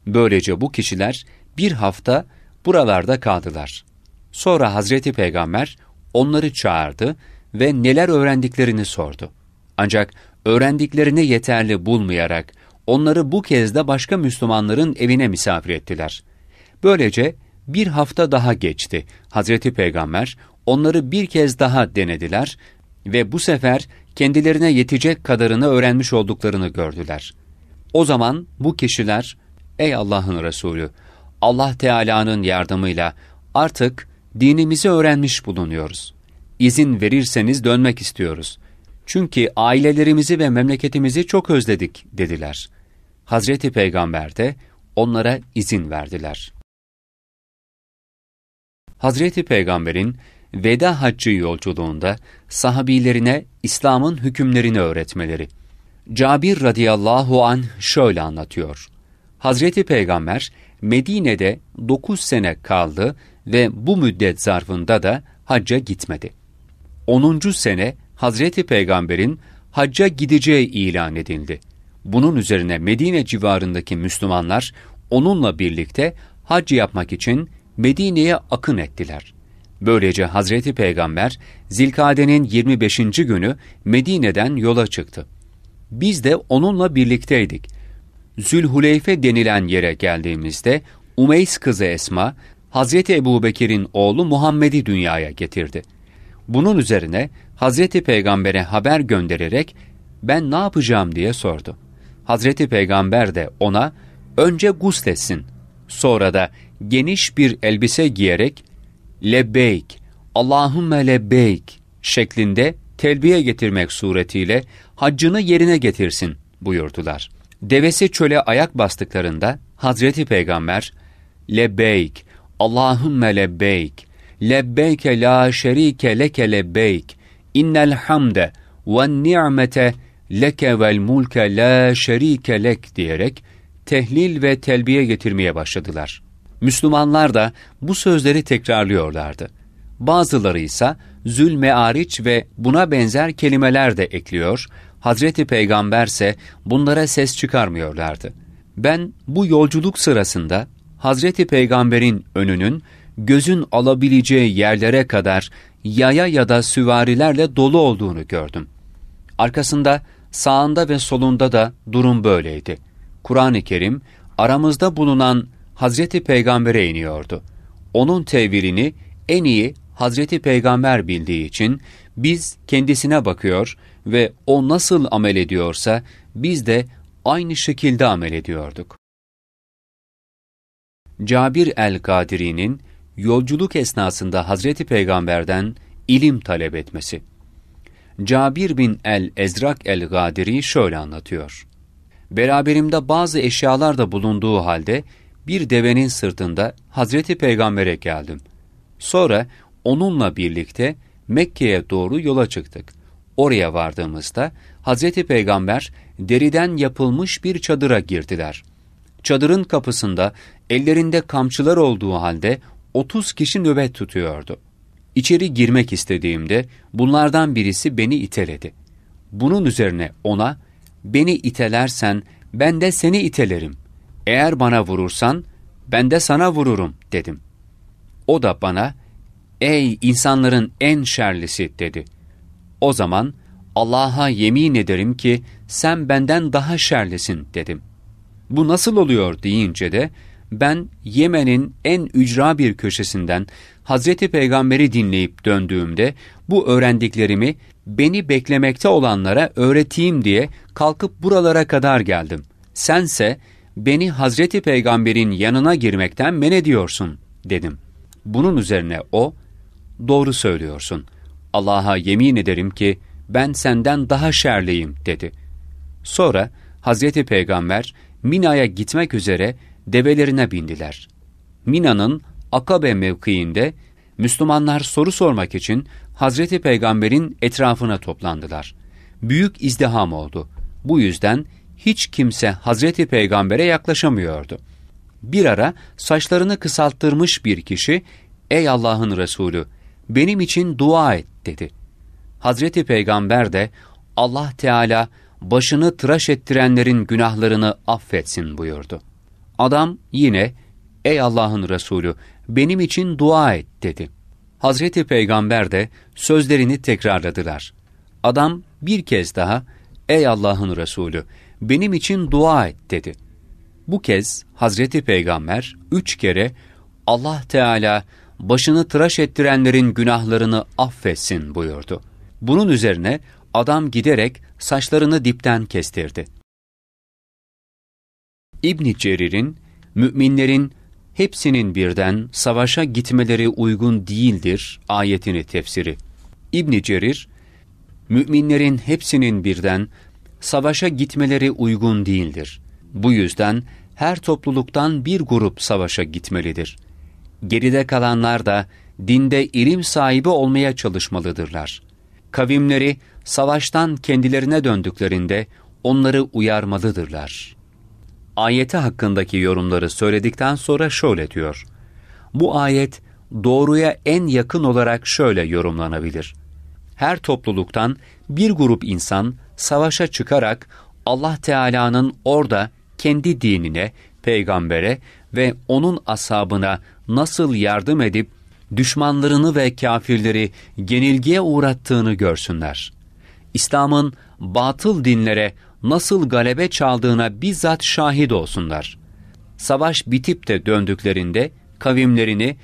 Böylece bu kişiler bir hafta buralarda kaldılar. Sonra Hazreti Peygamber onları çağırdı ve neler öğrendiklerini sordu. Ancak öğrendiklerini yeterli bulmayarak onları bu kez de başka Müslümanların evine misafir ettiler. Böylece bir hafta daha geçti. Hazreti Peygamber onları bir kez daha denediler ve bu sefer kendilerine yetecek kadarını öğrenmiş olduklarını gördüler. O zaman bu kişiler, ey Allah'ın Resulü, Allah Teala'nın yardımıyla artık dinimizi öğrenmiş bulunuyoruz. İzin verirseniz dönmek istiyoruz. Çünkü ailelerimizi ve memleketimizi çok özledik dediler. Hazreti Peygamber de onlara izin verdiler. Hazreti Peygamber'in veda haccı yolculuğunda sahabilerine İslam'ın hükümlerini öğretmeleri. Cabir radıyallahu an şöyle anlatıyor. Hazreti Peygamber Medine'de 9 sene kaldı ve bu müddet zarfında da hacca gitmedi. 10. sene Hazreti Peygamber'in hacca gideceği ilan edildi. Bunun üzerine Medine civarındaki Müslümanlar onunla birlikte hac yapmak için Medine'ye akın ettiler. Böylece Hazreti Peygamber Zilkade'nin 25. günü Medine'den yola çıktı. Biz de onunla birlikteydik. Zülhuleyfe denilen yere geldiğimizde Umeys kızı Esma, Hazreti Ebubekir'in oğlu Muhammed'i dünyaya getirdi. Bunun üzerine Hazreti Peygamber'e haber göndererek ben ne yapacağım diye sordu. Hazreti Peygamber de ona önce gusletsin, sonra da geniş bir elbise giyerek lebbeyk, Allahümme lebbeyk şeklinde telbiye getirmek suretiyle haccını yerine getirsin buyurdular. Devesi çöle ayak bastıklarında Hazreti Peygamber lebbeyk, Allahümme lebbeyk, lebbeyke la şerike leke lebbeyk, innel hamde ve ni'mete leke vel mulke la şerike lek diyerek tehlil ve telbiye getirmeye başladılar. Müslümanlar da bu sözleri tekrarlıyorlardı. Bazıları ise zülme ariç ve buna benzer kelimeler de ekliyor, Hazreti Peygamber ise bunlara ses çıkarmıyorlardı. Ben bu yolculuk sırasında Hazreti Peygamber'in önünün gözün alabileceği yerlere kadar yaya ya da süvarilerle dolu olduğunu gördüm. Arkasında sağında ve solunda da durum böyleydi. Kur'an-ı Kerim aramızda bulunan Hazreti Peygamber'e iniyordu. Onun tevilini en iyi Hazreti Peygamber bildiği için biz kendisine bakıyor ve o nasıl amel ediyorsa biz de aynı şekilde amel ediyorduk. Cabir el-Kadiri'nin yolculuk esnasında Hazreti Peygamber'den ilim talep etmesi Cabir bin el-Ezrak el-Gadiri şöyle anlatıyor. Beraberimde bazı eşyalar da bulunduğu halde bir devenin sırtında Hazreti Peygamber'e geldim. Sonra onunla birlikte Mekke'ye doğru yola çıktık. Oraya vardığımızda Hazreti Peygamber deriden yapılmış bir çadıra girdiler. Çadırın kapısında ellerinde kamçılar olduğu halde 30 kişi nöbet tutuyordu. İçeri girmek istediğimde bunlardan birisi beni iteledi. Bunun üzerine ona, beni itelersen ben de seni itelerim. Eğer bana vurursan ben de sana vururum dedim. O da bana, ey insanların en şerlisi dedi. O zaman Allah'a yemin ederim ki sen benden daha şerlisin dedim. Bu nasıl oluyor deyince de ben Yemen'in en ücra bir köşesinden Hazreti Peygamber'i dinleyip döndüğümde bu öğrendiklerimi beni beklemekte olanlara öğreteyim diye kalkıp buralara kadar geldim. Sense beni Hazreti Peygamber'in yanına girmekten men ediyorsun dedim. Bunun üzerine o, doğru söylüyorsun. Allah'a yemin ederim ki ben senden daha şerliyim dedi. Sonra Hazreti Peygamber Mina'ya gitmek üzere develerine bindiler. Mina'nın Akabe mevkiinde Müslümanlar soru sormak için Hazreti Peygamber'in etrafına toplandılar. Büyük izdiham oldu. Bu yüzden hiç kimse Hazreti Peygamber'e yaklaşamıyordu. Bir ara saçlarını kısalttırmış bir kişi, ''Ey Allah'ın Resulü, benim için dua et.'' dedi. Hazreti Peygamber de, ''Allah Teala başını tıraş ettirenlerin günahlarını affetsin.'' buyurdu. Adam yine ''Ey Allah'ın Resulü benim için dua et'' dedi. Hazreti Peygamber de sözlerini tekrarladılar. Adam bir kez daha ''Ey Allah'ın Resulü benim için dua et'' dedi. Bu kez Hazreti Peygamber üç kere Allah Teala başını tıraş ettirenlerin günahlarını affetsin buyurdu. Bunun üzerine adam giderek saçlarını dipten kestirdi. İbn Cerir'in müminlerin hepsinin birden savaşa gitmeleri uygun değildir ayetini tefsiri. İbn Cerir müminlerin hepsinin birden savaşa gitmeleri uygun değildir. Bu yüzden her topluluktan bir grup savaşa gitmelidir. Geride kalanlar da dinde ilim sahibi olmaya çalışmalıdırlar. Kavimleri savaştan kendilerine döndüklerinde onları uyarmalıdırlar.'' ayeti hakkındaki yorumları söyledikten sonra şöyle diyor. Bu ayet doğruya en yakın olarak şöyle yorumlanabilir. Her topluluktan bir grup insan savaşa çıkarak Allah Teala'nın orada kendi dinine, peygambere ve onun ashabına nasıl yardım edip düşmanlarını ve kafirleri genilgiye uğrattığını görsünler. İslam'ın batıl dinlere nasıl galebe çaldığına bizzat şahit olsunlar. Savaş bitip de döndüklerinde kavimlerini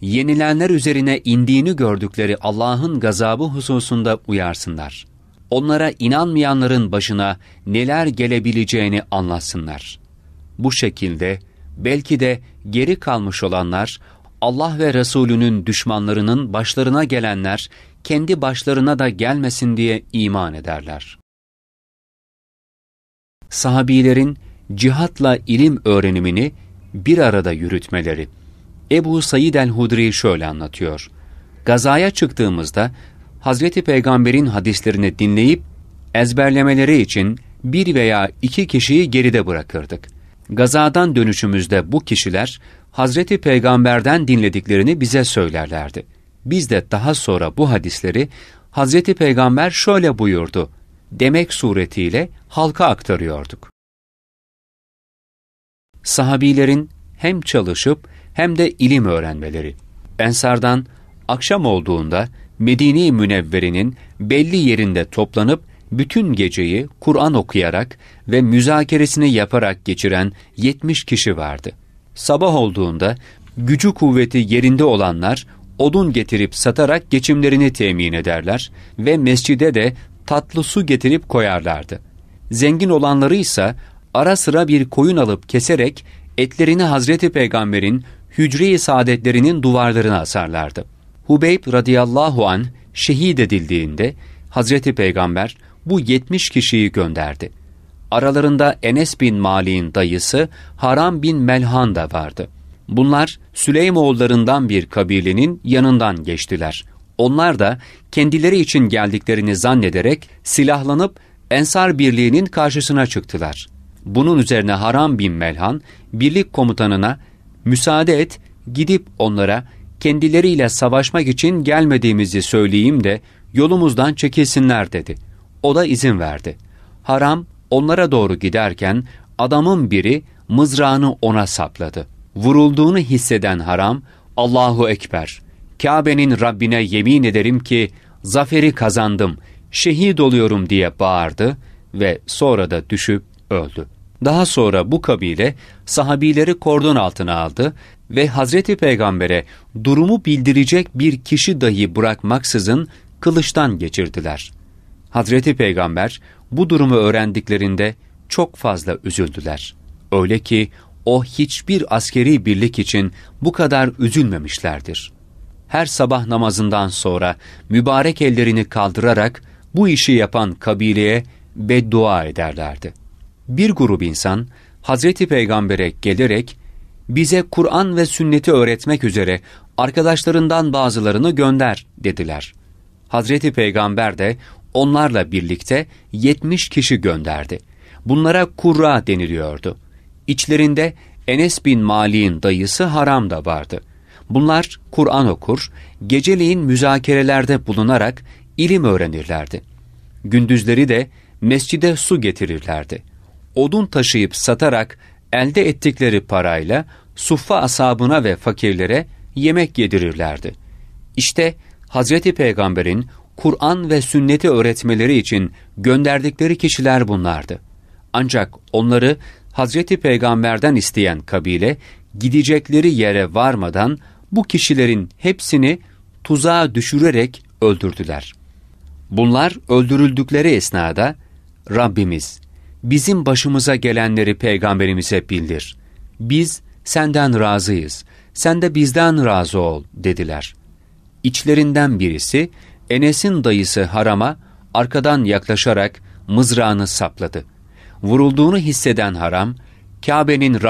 yenilenler üzerine indiğini gördükleri Allah'ın gazabı hususunda uyarsınlar. Onlara inanmayanların başına neler gelebileceğini anlatsınlar. Bu şekilde belki de geri kalmış olanlar Allah ve Resulünün düşmanlarının başlarına gelenler kendi başlarına da gelmesin diye iman ederler sahabilerin cihatla ilim öğrenimini bir arada yürütmeleri. Ebu Said el-Hudri şöyle anlatıyor. Gazaya çıktığımızda Hazreti Peygamber'in hadislerini dinleyip ezberlemeleri için bir veya iki kişiyi geride bırakırdık. Gazadan dönüşümüzde bu kişiler Hazreti Peygamber'den dinlediklerini bize söylerlerdi. Biz de daha sonra bu hadisleri Hazreti Peygamber şöyle buyurdu demek suretiyle halka aktarıyorduk. Sahabilerin hem çalışıp hem de ilim öğrenmeleri. Ensardan akşam olduğunda medine Münevverinin belli yerinde toplanıp bütün geceyi Kur'an okuyarak ve müzakeresini yaparak geçiren 70 kişi vardı. Sabah olduğunda gücü kuvveti yerinde olanlar odun getirip satarak geçimlerini temin ederler ve mescide de tatlı su getirip koyarlardı. Zengin olanları ise ara sıra bir koyun alıp keserek etlerini Hazreti Peygamber'in hücre-i saadetlerinin duvarlarına asarlardı. Hubeyb radıyallahu an şehit edildiğinde Hazreti Peygamber bu 70 kişiyi gönderdi. Aralarında Enes bin Mali'nin dayısı Haram bin Melhan da vardı. Bunlar Süleymoğullarından bir kabilenin yanından geçtiler. Onlar da kendileri için geldiklerini zannederek silahlanıp Ensar Birliği'nin karşısına çıktılar. Bunun üzerine Haram bin Melhan birlik komutanına müsaade et gidip onlara kendileriyle savaşmak için gelmediğimizi söyleyeyim de yolumuzdan çekilsinler dedi. O da izin verdi. Haram onlara doğru giderken adamın biri mızrağını ona sapladı. Vurulduğunu hisseden Haram Allahu Ekber Kabe'nin Rabbine yemin ederim ki zaferi kazandım, şehit oluyorum diye bağırdı ve sonra da düşüp öldü. Daha sonra bu kabile sahabileri kordon altına aldı ve Hazreti Peygamber'e durumu bildirecek bir kişi dahi bırakmaksızın kılıçtan geçirdiler. Hazreti Peygamber bu durumu öğrendiklerinde çok fazla üzüldüler. Öyle ki o hiçbir askeri birlik için bu kadar üzülmemişlerdir.'' her sabah namazından sonra mübarek ellerini kaldırarak bu işi yapan kabileye beddua ederlerdi. Bir grup insan Hazreti Peygamber'e gelerek bize Kur'an ve sünneti öğretmek üzere arkadaşlarından bazılarını gönder dediler. Hazreti Peygamber de onlarla birlikte 70 kişi gönderdi. Bunlara kurra deniliyordu. İçlerinde Enes bin Mali'nin dayısı Haram da vardı. Bunlar Kur'an okur, geceleyin müzakerelerde bulunarak ilim öğrenirlerdi. Gündüzleri de mescide su getirirlerdi. Odun taşıyıp satarak elde ettikleri parayla suffa asabına ve fakirlere yemek yedirirlerdi. İşte Hazreti Peygamber'in Kur'an ve sünneti öğretmeleri için gönderdikleri kişiler bunlardı. Ancak onları Hazreti Peygamber'den isteyen kabile gidecekleri yere varmadan bu kişilerin hepsini tuzağa düşürerek öldürdüler. Bunlar öldürüldükleri esnada Rabbimiz bizim başımıza gelenleri peygamberimize bildir. Biz senden razıyız. Sen de bizden razı ol dediler. İçlerinden birisi Enes'in dayısı Haram'a arkadan yaklaşarak mızrağını sapladı. Vurulduğunu hisseden Haram Kabe'nin